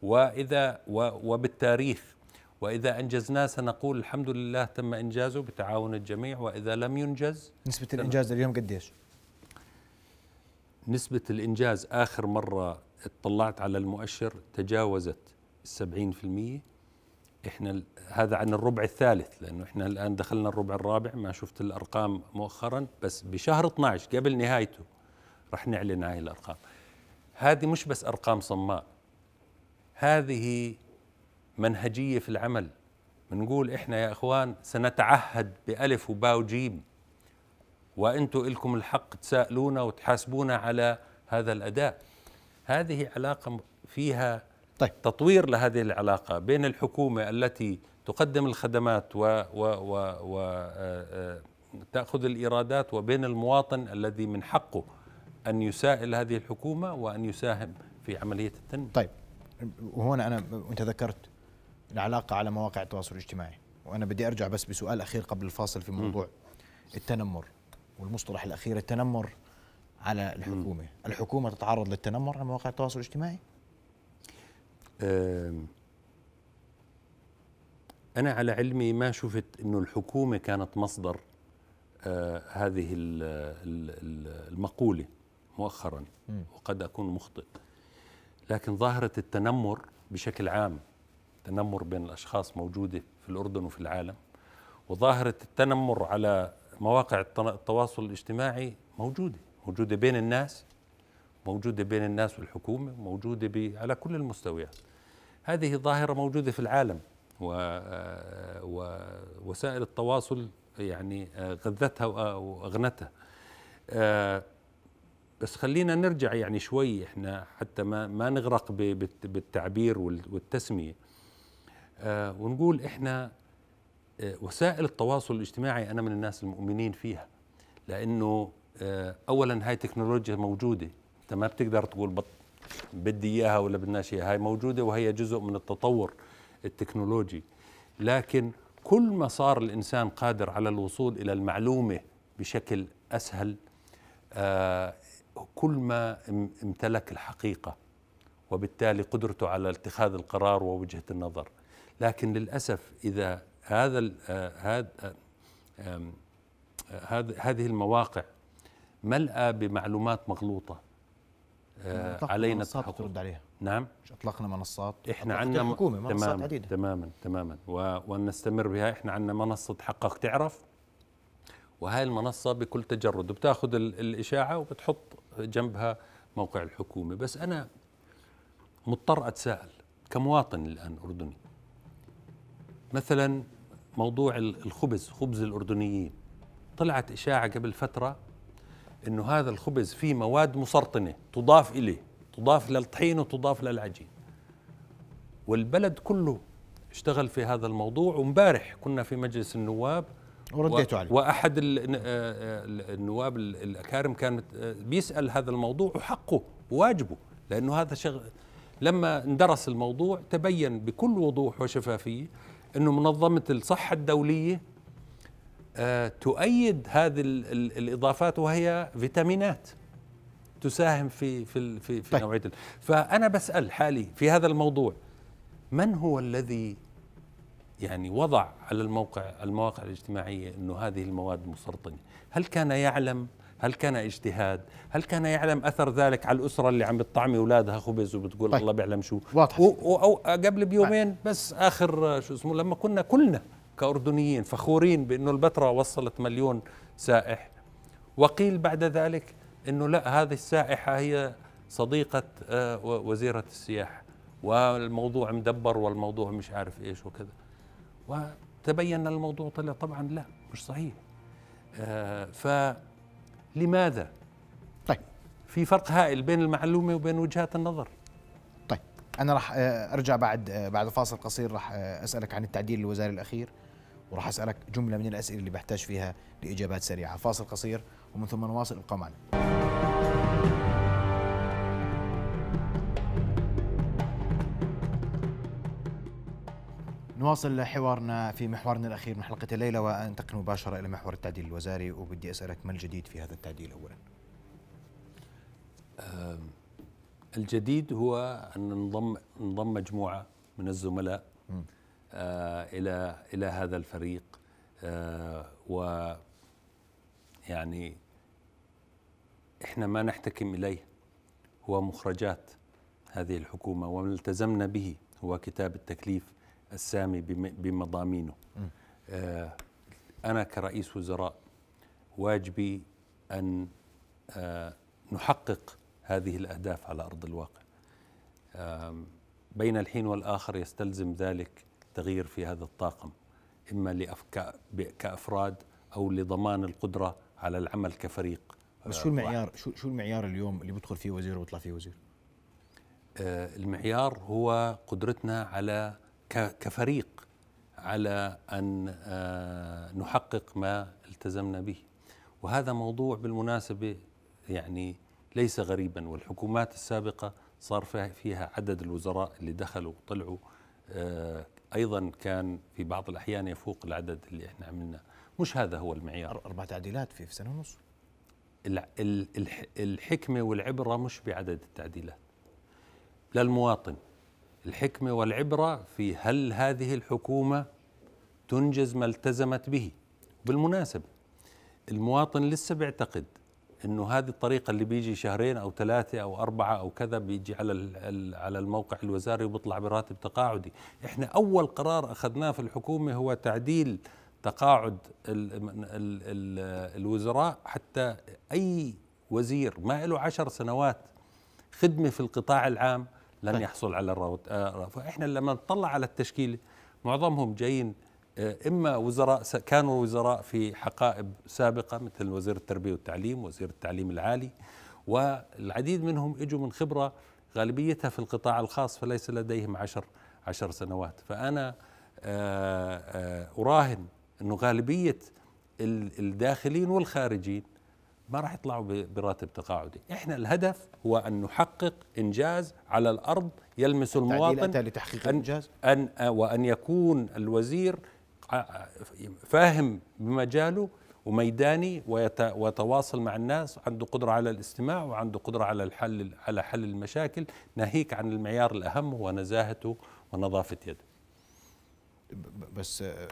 واذا وبالتاريخ واذا انجزناه سنقول الحمد لله تم انجازه بتعاون الجميع واذا لم ينجز نسبه الانجاز اليوم قديش؟ نسبة الإنجاز آخر مرة اطلعت على المؤشر تجاوزت السبعين في المية إحنا هذا عن الربع الثالث لأنه إحنا الآن دخلنا الربع الرابع ما شفت الأرقام مؤخرا بس بشهر 12 قبل نهايته رح نعلن هاي الأرقام هذه مش بس أرقام صماء هذه منهجية في العمل بنقول إحنا يا إخوان سنتعهد بألف وباء وجيم وأنتم لكم الحق تسألونا وتحاسبونا على هذا الأداء هذه علاقة فيها طيب. تطوير لهذه العلاقة بين الحكومة التي تقدم الخدمات و, و, و, و آه، آه، تأخذ الإيرادات وبين المواطن الذي من حقه أن يسائل هذه الحكومة وأن يساهم في عملية التنمية طيب وهنا أنا أنت ذكرت العلاقة على مواقع التواصل الاجتماعي وأنا بدي أرجع بس بسؤال أخير قبل الفاصل في موضوع م. التنمر والمصطلح الاخير التنمر على الحكومه، م. الحكومه تتعرض للتنمر على مواقع التواصل الاجتماعي؟ أنا على علمي ما شفت أنه الحكومة كانت مصدر آه، هذه المقولة مؤخرا م. وقد أكون مخطئ لكن ظاهرة التنمر بشكل عام تنمر بين الأشخاص موجودة في الأردن وفي العالم وظاهرة التنمر على مواقع التواصل الاجتماعي موجوده موجوده بين الناس موجوده بين الناس والحكومه موجوده على كل المستويات هذه ظاهره موجوده في العالم ووسائل آه، التواصل يعني آه، غذتها آه، واغنتها بس خلينا نرجع يعني شوي احنا حتى ما ما نغرق بالتعبير والتسميه ونقول احنا وسائل التواصل الاجتماعي انا من الناس المؤمنين فيها لانه آه، اولا هاي تكنولوجيا موجوده انت ما بتقدر تقول بط بدي اياها ولا بدناش اياها هاي موجوده وهي جزء من التطور التكنولوجي لكن كل ما صار الانسان قادر على الوصول الى المعلومه بشكل اسهل آه، كل ما امتلك الحقيقه وبالتالي قدرته على اتخاذ القرار ووجهه النظر لكن للاسف اذا هذا آه، آه، آه، هذا هذه المواقع ملأى بمعلومات مغلوطة علينا منصات ترد عليها نعم مش اطلقنا منصات احنا عندنا حكومه منصات تماماً عديده تماما تماما ونستمر بها احنا عندنا منصه حقق تعرف وهاي المنصه بكل تجرد بتاخذ الاشاعه وبتحط جنبها موقع الحكومه بس انا مضطر اتساءل كمواطن الان اردني مثلا موضوع الخبز خبز الأردنيين طلعت إشاعة قبل فترة أنه هذا الخبز فيه مواد مسرطنة تضاف إليه تضاف للطحين وتضاف للعجين والبلد كله اشتغل في هذا الموضوع ومبارح كنا في مجلس النواب ورديتوا عليه واحد آه، آه، النواب الاكارم كان آه، بيسال هذا الموضوع وحقه وواجبه لانه هذا شغل لما اندرس الموضوع تبين بكل وضوح وشفافيه انه منظمه الصحه الدوليه آه، تؤيد هذه الاضافات وهي فيتامينات تساهم في في في, في طيب. نوعيه فانا بسال حالي في هذا الموضوع من هو الذي يعني وضع على الموقع المواقع الاجتماعيه انه هذه المواد مسرطنه هل كان يعلم هل كان اجتهاد هل كان يعلم أثر ذلك على الأسرة اللي عم بتطعمي أولادها خبز وبتقول طيب. الله بيعلم شو واضح أو قبل بيومين طيب. بس آخر شو اسمه لما كنا كلنا كأردنيين فخورين بأنه البتراء وصلت مليون سائح وقيل بعد ذلك أنه لا هذه السائحة هي صديقة آه، وزيرة السياحة والموضوع مدبر والموضوع مش عارف إيش وكذا وتبين الموضوع طلع طبعا لا مش صحيح آه ف لماذا؟ طيب في فرق هائل بين المعلومه وبين وجهات النظر طيب انا راح آه، ارجع بعد آه، بعد فاصل قصير راح آه، اسالك عن التعديل الوزاري الاخير وراح اسالك جمله من الاسئله اللي بحتاج فيها لاجابات سريعه فاصل قصير ومن ثم نواصل ابقوا معنا نواصل حوارنا في محورنا الأخير من حلقة الليلة وأنتقل مباشرة إلى محور التعديل الوزاري وبدي أسألك ما الجديد في هذا التعديل أولا الجديد هو أن انضم, انضم مجموعة من الزملاء آه، إلى إلى هذا الفريق آه، و يعني احنا ما نحتكم اليه هو مخرجات هذه الحكومه وما التزمنا به هو كتاب التكليف السامي بمضامينه آه، أنا كرئيس وزراء واجبي أن آه، نحقق هذه الأهداف على أرض الواقع بين الحين والآخر يستلزم ذلك تغيير في هذا الطاقم إما كأفراد أو لضمان القدرة على العمل كفريق بس شو المعيار شو شو المعيار اليوم اللي بدخل فيه وزير وبيطلع فيه وزير؟ آه، المعيار هو قدرتنا على كفريق على ان آه، نحقق ما التزمنا به وهذا موضوع بالمناسبه يعني ليس غريبا والحكومات السابقه صار فيها عدد الوزراء اللي دخلوا وطلعوا آه، ايضا كان في بعض الاحيان يفوق العدد اللي احنا عملناه مش هذا هو المعيار اربع تعديلات في سنه ونص الحكمه والعبره مش بعدد التعديلات للمواطن الحكمة والعبرة في هل هذه الحكومة تنجز ما التزمت به بالمناسبة المواطن لسه بيعتقد انه هذه الطريقه اللي بيجي شهرين او ثلاثه او اربعه او كذا بيجي على على الموقع الوزاري وبيطلع براتب تقاعدي، احنا اول قرار اخذناه في الحكومه هو تعديل تقاعد الـ الـ الـ الوزراء حتى اي وزير ما له عشر سنوات خدمه في القطاع العام لن طيب. يحصل على الرواتب آه، فاحنا لما نطلع على التشكيل معظمهم جايين آه، اما وزراء كانوا وزراء في حقائب سابقه مثل وزير التربيه والتعليم وزير التعليم العالي والعديد منهم اجوا من خبره غالبيتها في القطاع الخاص فليس لديهم عشر عشر سنوات فانا آه، اراهن انه غالبيه الداخلين والخارجين ما راح يطلعوا براتب تقاعدي احنا الهدف هو أن نحقق إنجاز على الأرض يلمس المواطن لتحقيق الإنجاز أن, أن وأن يكون الوزير آه، آه، فاهم بمجاله وميداني ويتواصل مع الناس عنده قدرة على الاستماع وعنده قدرة على الحل على حل المشاكل ناهيك عن المعيار الأهم هو نزاهته ونظافة يده بس آه،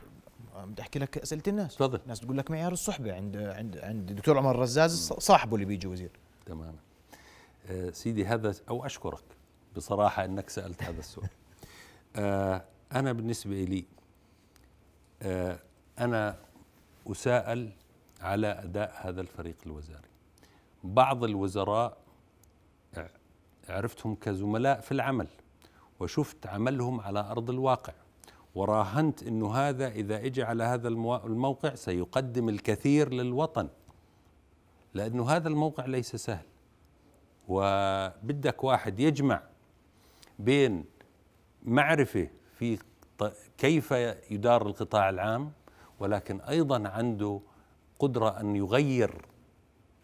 بدي احكي لك اسئله الناس تفضل الناس بتقول لك معيار الصحبه عند عند عند الدكتور عمر الرزاز صاحبه اللي بيجي وزير تماما آه سيدي هذا او اشكرك بصراحه انك سالت هذا السؤال [laughs] آه انا بالنسبه لي آه انا اساءل على اداء هذا الفريق الوزاري بعض الوزراء عرفتهم كزملاء في العمل وشفت عملهم على ارض الواقع وراهنت أنه هذا إذا إجى على هذا الموقع سيقدم الكثير للوطن لأنه هذا الموقع ليس سهل وبدك واحد يجمع بين معرفة في كيف يدار القطاع العام ولكن أيضا عنده قدرة أن يغير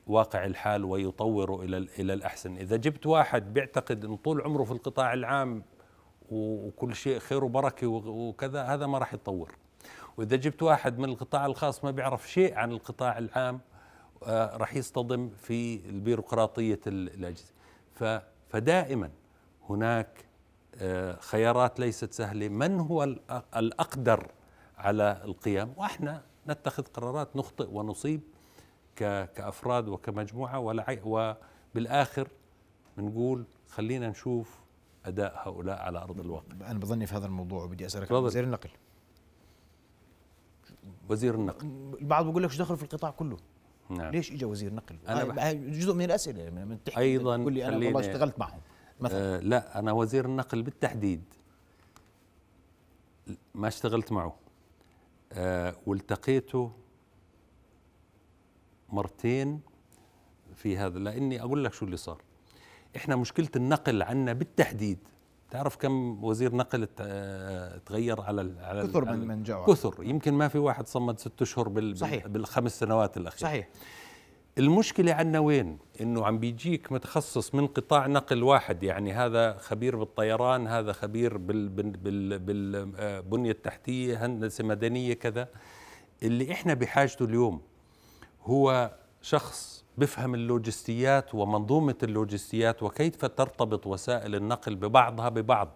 واقع الحال ويطوره إلى إلى الأحسن إذا جبت واحد بيعتقد أن طول عمره في القطاع العام وكل شيء خير وبركه وكذا هذا ما راح يتطور واذا جبت واحد من القطاع الخاص ما بيعرف شيء عن القطاع العام آه، راح يصطدم في البيروقراطيه الاجهزه فدائما هناك آه، خيارات ليست سهله من هو الاقدر على القيام واحنا نتخذ قرارات نخطئ ونصيب كافراد وكمجموعه وبالاخر بنقول خلينا نشوف اداء هؤلاء على ارض الواقع انا بظني في هذا الموضوع وبدي اسالك وزير النقل وزير النقل البعض بيقول لك شو دخله في القطاع كله نعم. ليش اجى وزير نقل انا آه، جزء من الاسئله من تحكي ايضا تقول لي انا والله اشتغلت معهم مثلا آه لا انا وزير النقل بالتحديد ما اشتغلت معه آه والتقيته مرتين في هذا لاني اقول لك شو اللي صار احنا مشكله النقل عندنا بالتحديد تعرف كم وزير نقل آه، تغير على على كثر من من جوا كثر يمكن ما في واحد صمد ست اشهر بال صحيح بالخمس سنوات الاخيره صحيح المشكله عندنا وين انه عم بيجيك متخصص من قطاع نقل واحد يعني هذا خبير بالطيران هذا خبير بال بال بالبنيه آه، التحتيه هندسه مدنيه كذا اللي احنا بحاجته اليوم هو شخص بفهم اللوجستيات ومنظومة اللوجستيات وكيف ترتبط وسائل النقل ببعضها ببعض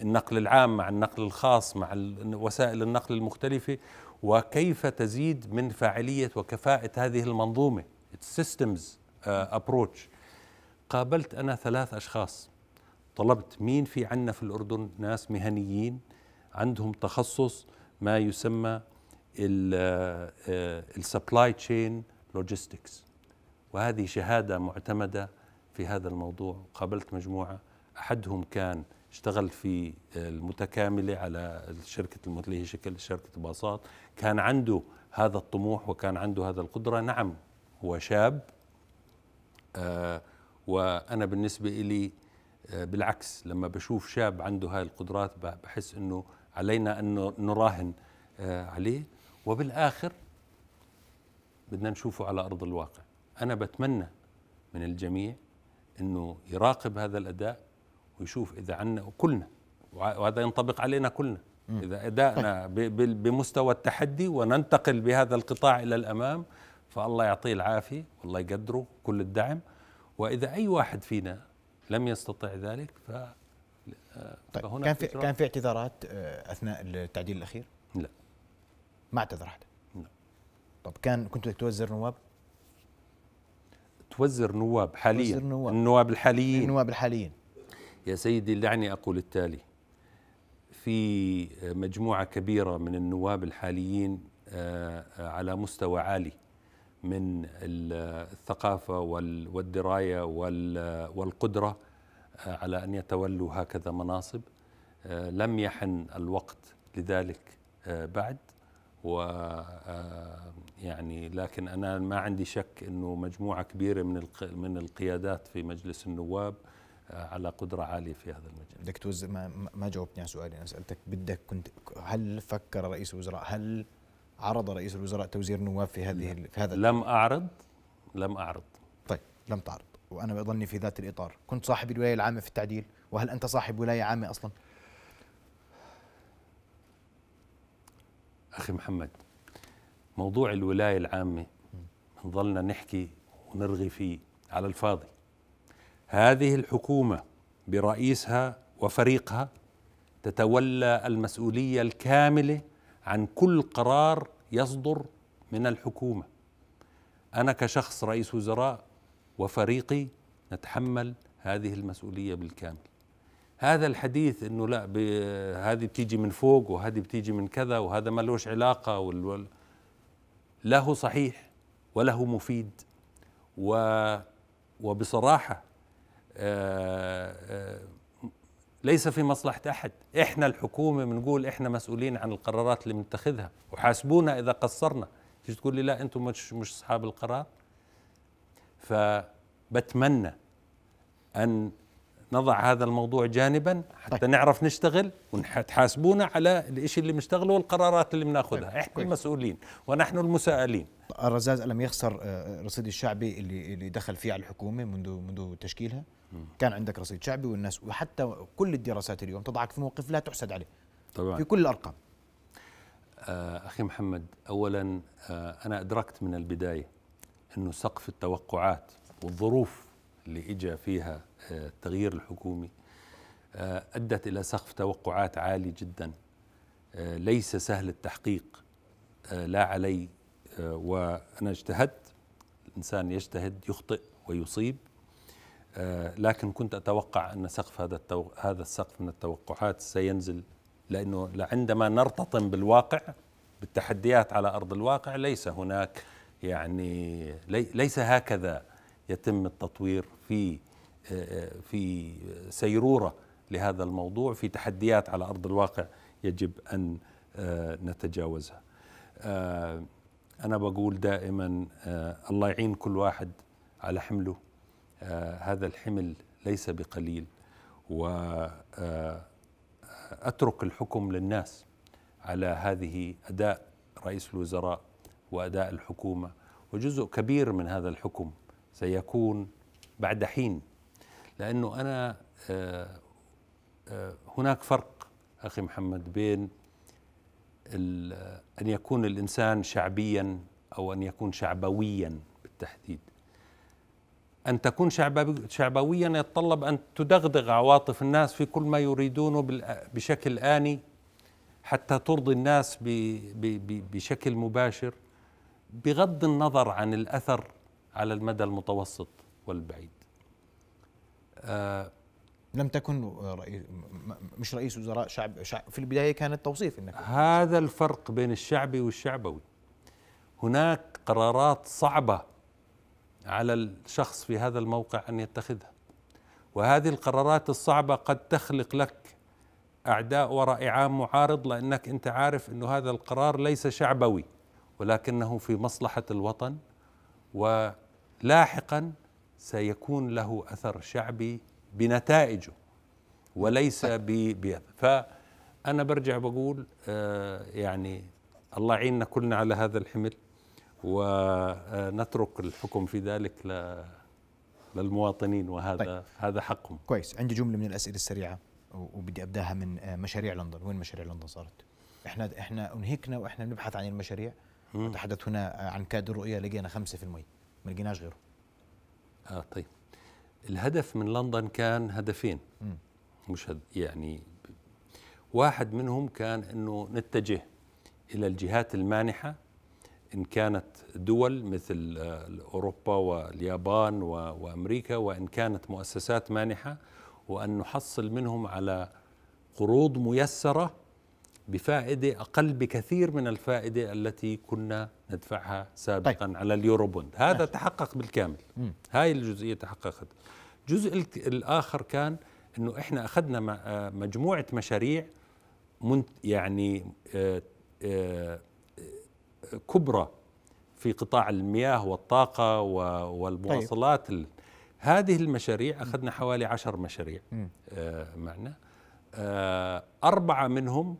النقل العام مع النقل الخاص مع وسائل النقل المختلفة وكيف تزيد من فاعلية وكفاءة هذه المنظومة السيستمز ابروتش uh, قابلت أنا ثلاث أشخاص طلبت مين في عنا في الأردن ناس مهنيين عندهم تخصص ما يسمى السبلاي تشين لوجيستكس وهذه شهادة معتمدة في هذا الموضوع قابلت مجموعة أحدهم كان اشتغل في المتكاملة على شركة المثليه هي شكل شركة باصات كان عنده هذا الطموح وكان عنده هذا القدرة نعم هو شاب آه وأنا بالنسبة إلي آه بالعكس لما بشوف شاب عنده هاي القدرات بحس أنه علينا أن نراهن آه عليه وبالآخر بدنا نشوفه على أرض الواقع أنا بتمنى من الجميع أنه يراقب هذا الأداء ويشوف إذا عنا كلنا وهذا ينطبق علينا كلنا إذا أدائنا طيب. بمستوى التحدي وننتقل بهذا القطاع إلى الأمام فالله يعطيه العافية والله يقدره كل الدعم وإذا أي واحد فينا لم يستطع ذلك ف آه، طيب كان في كان في اعتذارات آه، اثناء التعديل الاخير؟ لا ما اعتذر احد؟ لا طب كان كنت بدك توزر نواب؟ توزر نواب حاليا توزر نواب. النواب الحاليين النواب الحاليين يا سيدي دعني أقول التالي في مجموعة كبيرة من النواب الحاليين آه، آه، على مستوى عالي من الثقافة والدراية والقدرة آه، على أن يتولوا هكذا مناصب لم يحن الوقت لذلك بعد و آه، يعني لكن انا ما عندي شك انه مجموعه كبيره من من القيادات في مجلس النواب آه، على قدرة عالية في هذا المجال بدك ما, ما جاوبتني على سؤالي أنا سألتك بدك كنت هل فكر رئيس الوزراء هل عرض رئيس الوزراء توزير النواب في هذه في هذا لم أعرض لم أعرض طيب لم تعرض وأنا بظني في ذات الإطار كنت صاحب الولاية العامة في التعديل وهل أنت صاحب ولاية عامة أصلاً اخي محمد موضوع الولايه العامه نظلنا نحكي ونرغي فيه على الفاضي هذه الحكومه برئيسها وفريقها تتولى المسؤوليه الكامله عن كل قرار يصدر من الحكومه انا كشخص رئيس وزراء وفريقي نتحمل هذه المسؤوليه بالكامل هذا الحديث انه لا هذه بتيجي من فوق وهذه بتيجي من كذا وهذا ما لهش علاقه وال لا هو صحيح ولا هو مفيد و وبصراحه آآ آه، آآ آه، ليس في مصلحه احد احنا الحكومه بنقول احنا مسؤولين عن القرارات اللي بنتخذها وحاسبونا اذا قصرنا تيجي تقول لي لا انتم مش مش اصحاب القرار فبتمنى ان نضع هذا الموضوع جانبا حتى طيب. نعرف نشتغل وتحاسبونا على الشيء اللي بنشتغله والقرارات اللي بناخذها طيب. احنا طيب. المسؤولين ونحن المساءلين الرزاز ألم يخسر آه، رصيد الشعبي اللي اللي دخل فيه على الحكومة منذ منذ تشكيلها م. كان عندك رصيد شعبي والناس وحتى كل الدراسات اليوم تضعك في موقف لا تحسد عليه طبعا في كل الأرقام آه أخي محمد أولا آه أنا أدركت من البداية أنه سقف التوقعات والظروف اللي اجى فيها آه، التغيير الحكومي آه، ادت الى سقف توقعات عالي جدا آه، ليس سهل التحقيق لا علي وانا اجتهدت الانسان يجتهد يخطئ ويصيب لكن كنت اتوقع ان سقف هذا هذا السقف من التوقعات سينزل لانه عندما نرتطم بالواقع بالتحديات على ارض الواقع ليس هناك يعني ليس هكذا يتم التطوير في في سيروره لهذا الموضوع في تحديات على ارض الواقع يجب ان نتجاوزها. انا بقول دائما الله يعين كل واحد على حمله هذا الحمل ليس بقليل واترك الحكم للناس على هذه اداء رئيس الوزراء واداء الحكومه وجزء كبير من هذا الحكم سيكون بعد حين لأنه أنا آه، آه، هناك فرق أخي محمد بين آه، أن يكون الإنسان شعبيا أو أن يكون شعبويا بالتحديد أن تكون شعبويا يتطلب أن تدغدغ عواطف الناس في كل ما يريدونه بشكل آني حتى ترضي الناس بشكل مباشر بغض النظر عن الأثر على المدى المتوسط والبعيد آه لم تكن آه، رئيس مش رئيس وزراء شعب, شعب في البدايه كان التوصيف انك هذا الفرق بين الشعبي والشعبوي هناك قرارات صعبه على الشخص في هذا الموقع ان يتخذها وهذه القرارات الصعبه قد تخلق لك اعداء ورائعان معارض لانك انت عارف انه هذا القرار ليس شعبوي ولكنه في مصلحه الوطن و لاحقا سيكون له اثر شعبي بنتائجه وليس طيب. ب فانا برجع بقول آه، يعني الله يعيننا كلنا على هذا الحمل ونترك الحكم في ذلك للمواطنين وهذا طيب. هذا حقهم كويس عندي جمله من الاسئله السريعه وبدي ابداها من آه، مشاريع لندن وين مشاريع لندن صارت احنا احنا انهكنا واحنا بنبحث عن المشاريع وتحدث هنا عن كاد الرؤيه لقينا 5% ما لقيناش غيره اه طيب الهدف من لندن كان هدفين م. مش هد يعني واحد منهم كان انه نتجه الى الجهات المانحه ان كانت دول مثل آه، اوروبا واليابان وامريكا وان كانت مؤسسات مانحه وان نحصل منهم على قروض ميسره بفائدة أقل بكثير من الفائدة التي كنا ندفعها سابقا طيب. على اليوروبوند هذا ماشي. تحقق بالكامل مم. هاي الجزئية تحققت الجزء الآخر كان أنه إحنا أخذنا آه، مجموعة مشاريع يعني آه، آه، كبرى في قطاع المياه والطاقة والمواصلات طيب. هذه المشاريع أخذنا حوالي عشر مشاريع معنا أربعة منهم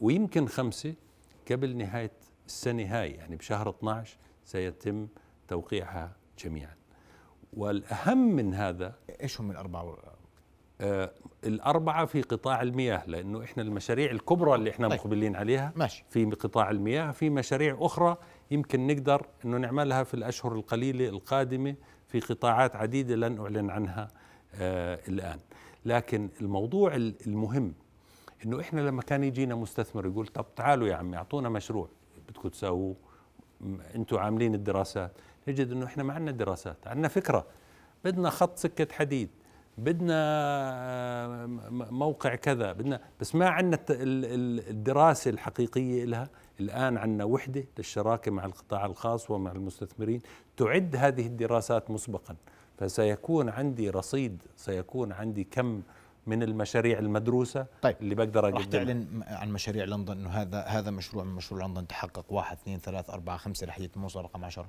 ويمكن خمسة قبل نهاية السنة هاي يعني بشهر 12 سيتم توقيعها جميعا والأهم من هذا إيش هم الأربعة؟ آه الأربعة في قطاع المياه لأنه إحنا المشاريع الكبرى اللي إحنا طيب. مقبلين عليها ماشي. في قطاع المياه في مشاريع أخرى يمكن نقدر أنه نعملها في الأشهر القليلة القادمة في قطاعات عديدة لن أعلن عنها آه الآن لكن الموضوع المهم انه احنا لما كان يجينا مستثمر يقول طب تعالوا يا عمي اعطونا مشروع بدكم تسووه انتم عاملين الدراسات نجد انه احنا ما عندنا دراسات عندنا فكره بدنا خط سكه حديد بدنا آه، موقع كذا بدنا بس ما عندنا الدراسه الحقيقيه لها الان عندنا وحده للشراكه مع القطاع الخاص ومع المستثمرين تعد هذه الدراسات مسبقا فسيكون عندي رصيد سيكون عندي كم من المشاريع المدروسه طيب اللي بقدر اقدمها رح تعلن عن مشاريع لندن انه هذا هذا مشروع من مشروع لندن تحقق واحد اثنين ثلاث أربعة خمسة رح موصل رقم عشر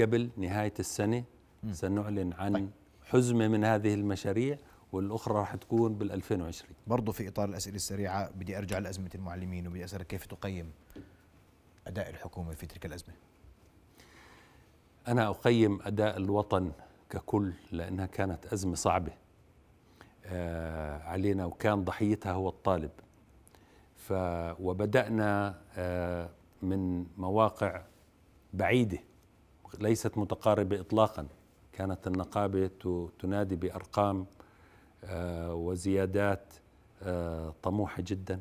قبل نهايه السنه مم. سنعلن عن طيب. حزمه من هذه المشاريع والاخرى راح تكون بال 2020 برضه في اطار الاسئله السريعه بدي ارجع لازمه المعلمين وبدي اسالك كيف تقيم اداء الحكومه في تلك الازمه انا اقيم اداء الوطن ككل لانها كانت ازمه صعبه آه، علينا وكان ضحيتها هو الطالب ف وبدأنا آه، من مواقع بعيدة ليست متقاربة إطلاقا كانت النقابة تنادي بأرقام آه، وزيادات طموحة جدا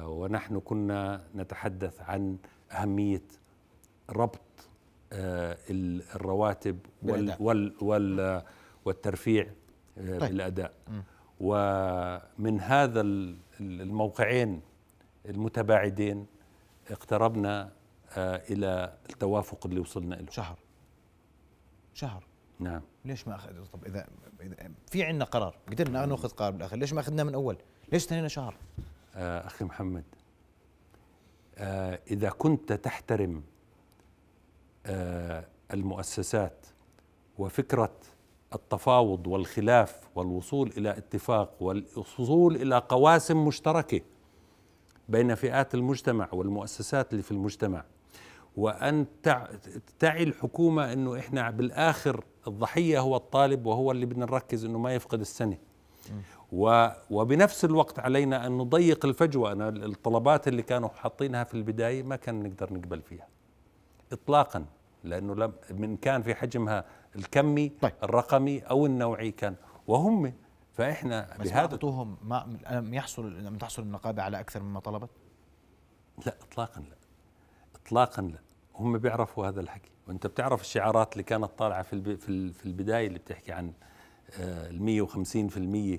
ونحن كنا نتحدث عن أهمية ربط الرواتب وال وال والترفيع آه، طيب. بالاداء م. ومن هذا الموقعين المتباعدين اقتربنا آه، الى التوافق اللي وصلنا له شهر شهر نعم ليش ما اخذ طب اذا, في عندنا قرار قدرنا ناخذ قرار بالاخر ليش ما اخذناه من اول ليش استنينا شهر آه اخي محمد آه اذا كنت تحترم آه المؤسسات وفكره التفاوض والخلاف والوصول الى اتفاق والوصول الى قواسم مشتركه بين فئات المجتمع والمؤسسات اللي في المجتمع وان تعي الحكومه انه احنا بالاخر الضحيه هو الطالب وهو اللي بدنا نركز انه ما يفقد السنه و وبنفس الوقت علينا ان نضيق الفجوه انا الطلبات اللي كانوا حاطينها في البدايه ما كان نقدر نقبل فيها اطلاقا لانه لم من كان في حجمها الكمي طيب. الرقمي او النوعي كان وهم فاحنا بس بهذا اعطوهم ما لم يحصل لم تحصل النقابه على اكثر مما طلبت؟ لا اطلاقا لا اطلاقا لا هم بيعرفوا هذا الحكي وانت بتعرف الشعارات اللي كانت طالعه في في البدايه اللي بتحكي عن آه، ال 150%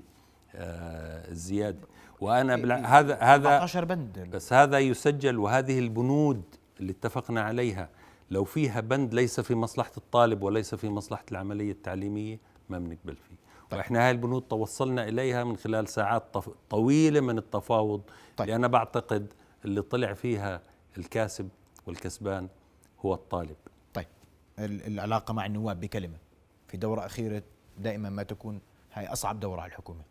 آه، الزياده وانا بلع... هذا هذا بند بس هذا يسجل وهذه البنود اللي اتفقنا عليها لو فيها بند ليس في مصلحه الطالب وليس في مصلحه العمليه التعليميه ما بنقبل فيه طيب. واحنا هاي البنود توصلنا اليها من خلال ساعات طويله من التفاوض طيب. لان بعتقد اللي طلع فيها الكاسب والكسبان هو الطالب طيب العلاقه مع النواب بكلمه في دوره اخيره دائما ما تكون هاي اصعب دوره على الحكومه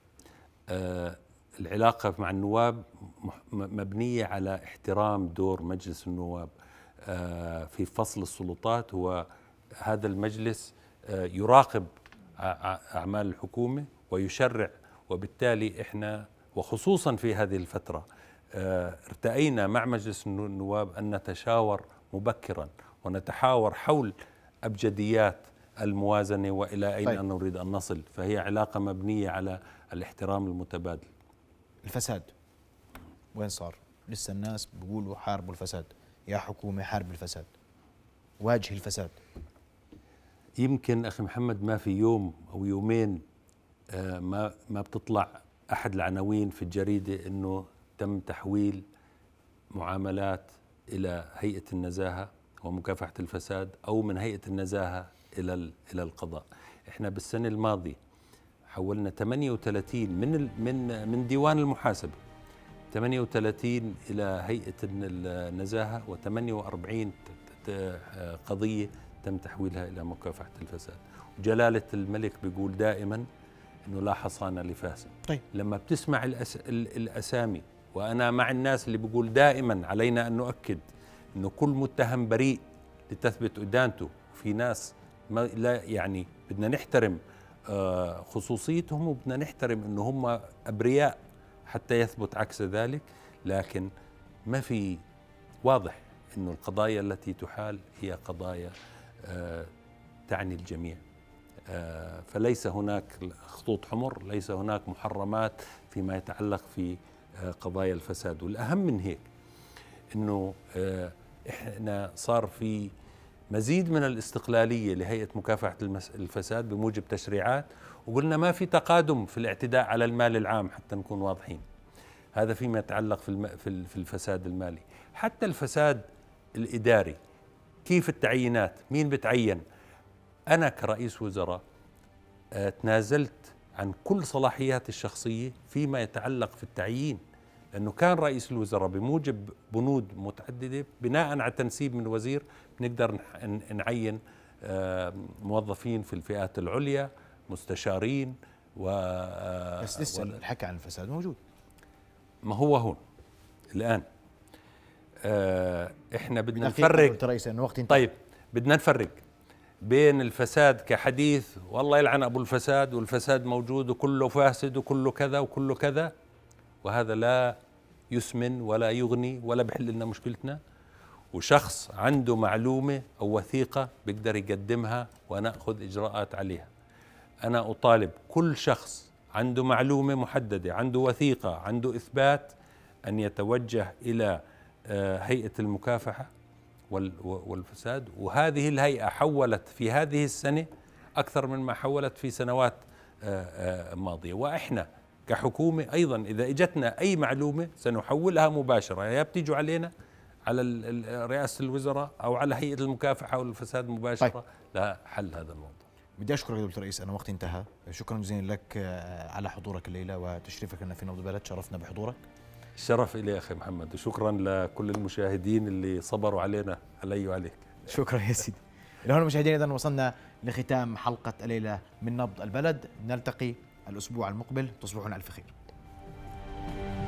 آه العلاقه مع النواب مبنيه على احترام دور مجلس النواب آه، في فصل السلطات هو هذا المجلس آه، يراقب أعمال الحكومة ويشرع وبالتالي إحنا وخصوصا في هذه الفترة آه، ارتأينا مع مجلس النواب أن نتشاور مبكرا ونتحاور حول أبجديات الموازنة وإلى أين طيب. نريد أن نصل فهي علاقة مبنية على الاحترام المتبادل الفساد وين صار؟ لسه الناس بيقولوا حاربوا الفساد يا حكومة حارب الفساد واجه الفساد يمكن أخي محمد ما في يوم أو يومين آه، ما ما بتطلع أحد العناوين في الجريدة أنه تم تحويل معاملات إلى هيئة النزاهة ومكافحة الفساد أو من هيئة النزاهة إلى إلى القضاء إحنا بالسنة الماضية حولنا 38 من من من ديوان المحاسبه 38 إلى هيئة النزاهة و48 آه، قضية تم تحويلها إلى مكافحة الفساد وجلالة الملك بيقول دائما أنه لا حصانة لفاسد طيب. لما بتسمع الأس... الأسامي وأنا مع الناس اللي بيقول دائما علينا أن نؤكد أنه كل متهم بريء لتثبت إدانته في ناس ما لا يعني بدنا نحترم آه، خصوصيتهم وبدنا نحترم أنه هم أبرياء حتى يثبت عكس ذلك لكن ما في واضح أن القضايا التي تحال هي قضايا آه، تعني الجميع آه، فليس هناك خطوط حمر ليس هناك محرمات فيما يتعلق في آه، قضايا الفساد والأهم من هيك أنه إحنا صار في مزيد من الاستقلالية لهيئة مكافحة الفساد بموجب تشريعات وقلنا ما في تقادم في الاعتداء على المال العام حتى نكون واضحين هذا فيما يتعلق في, في الفساد المالي حتى الفساد الإداري كيف التعيينات مين بتعين أنا كرئيس وزراء آه، تنازلت عن كل صلاحياتي الشخصية فيما يتعلق في التعيين لأنه كان رئيس الوزراء بموجب بنود متعددة بناء على تنسيب من وزير نقدر نعين آه، موظفين في الفئات العليا مستشارين و آه، بس لسه و... الحكي عن الفساد موجود ما هو هون الان آه احنا بدنا نفرق رئيس انه وقت انت... طيب بدنا نفرق بين الفساد كحديث والله يلعن ابو الفساد والفساد موجود وكله فاسد وكله كذا وكله كذا وهذا لا يسمن ولا يغني ولا بحل لنا مشكلتنا وشخص عنده معلومه او وثيقه بيقدر يقدمها وناخذ اجراءات عليها أنا أطالب كل شخص عنده معلومة محددة عنده وثيقة عنده إثبات أن يتوجه إلى آه، هيئة المكافحة والفساد وهذه الهيئة حولت في هذه السنة أكثر مما حولت في سنوات آه، آه، ماضية وإحنا كحكومة أيضا إذا إجتنا أي معلومة سنحولها مباشرة يا بتيجوا علينا على رئاسة الوزراء أو على هيئة المكافحة والفساد مباشرة طيب. حل هذا الموضوع بدي اشكرك دكتور رئيس انا وقتي انتهى شكرا جزيلا لك آه، على حضورك الليله وتشريفك لنا في نبض البلد شرفنا بحضورك الشرف لي اخي محمد وشكرا لكل المشاهدين اللي صبروا علينا علي وعليك شكرا يا سيدي لهنا مشاهدينا اذا وصلنا لختام حلقه الليله من نبض البلد نلتقي الاسبوع المقبل تصبحون الف خير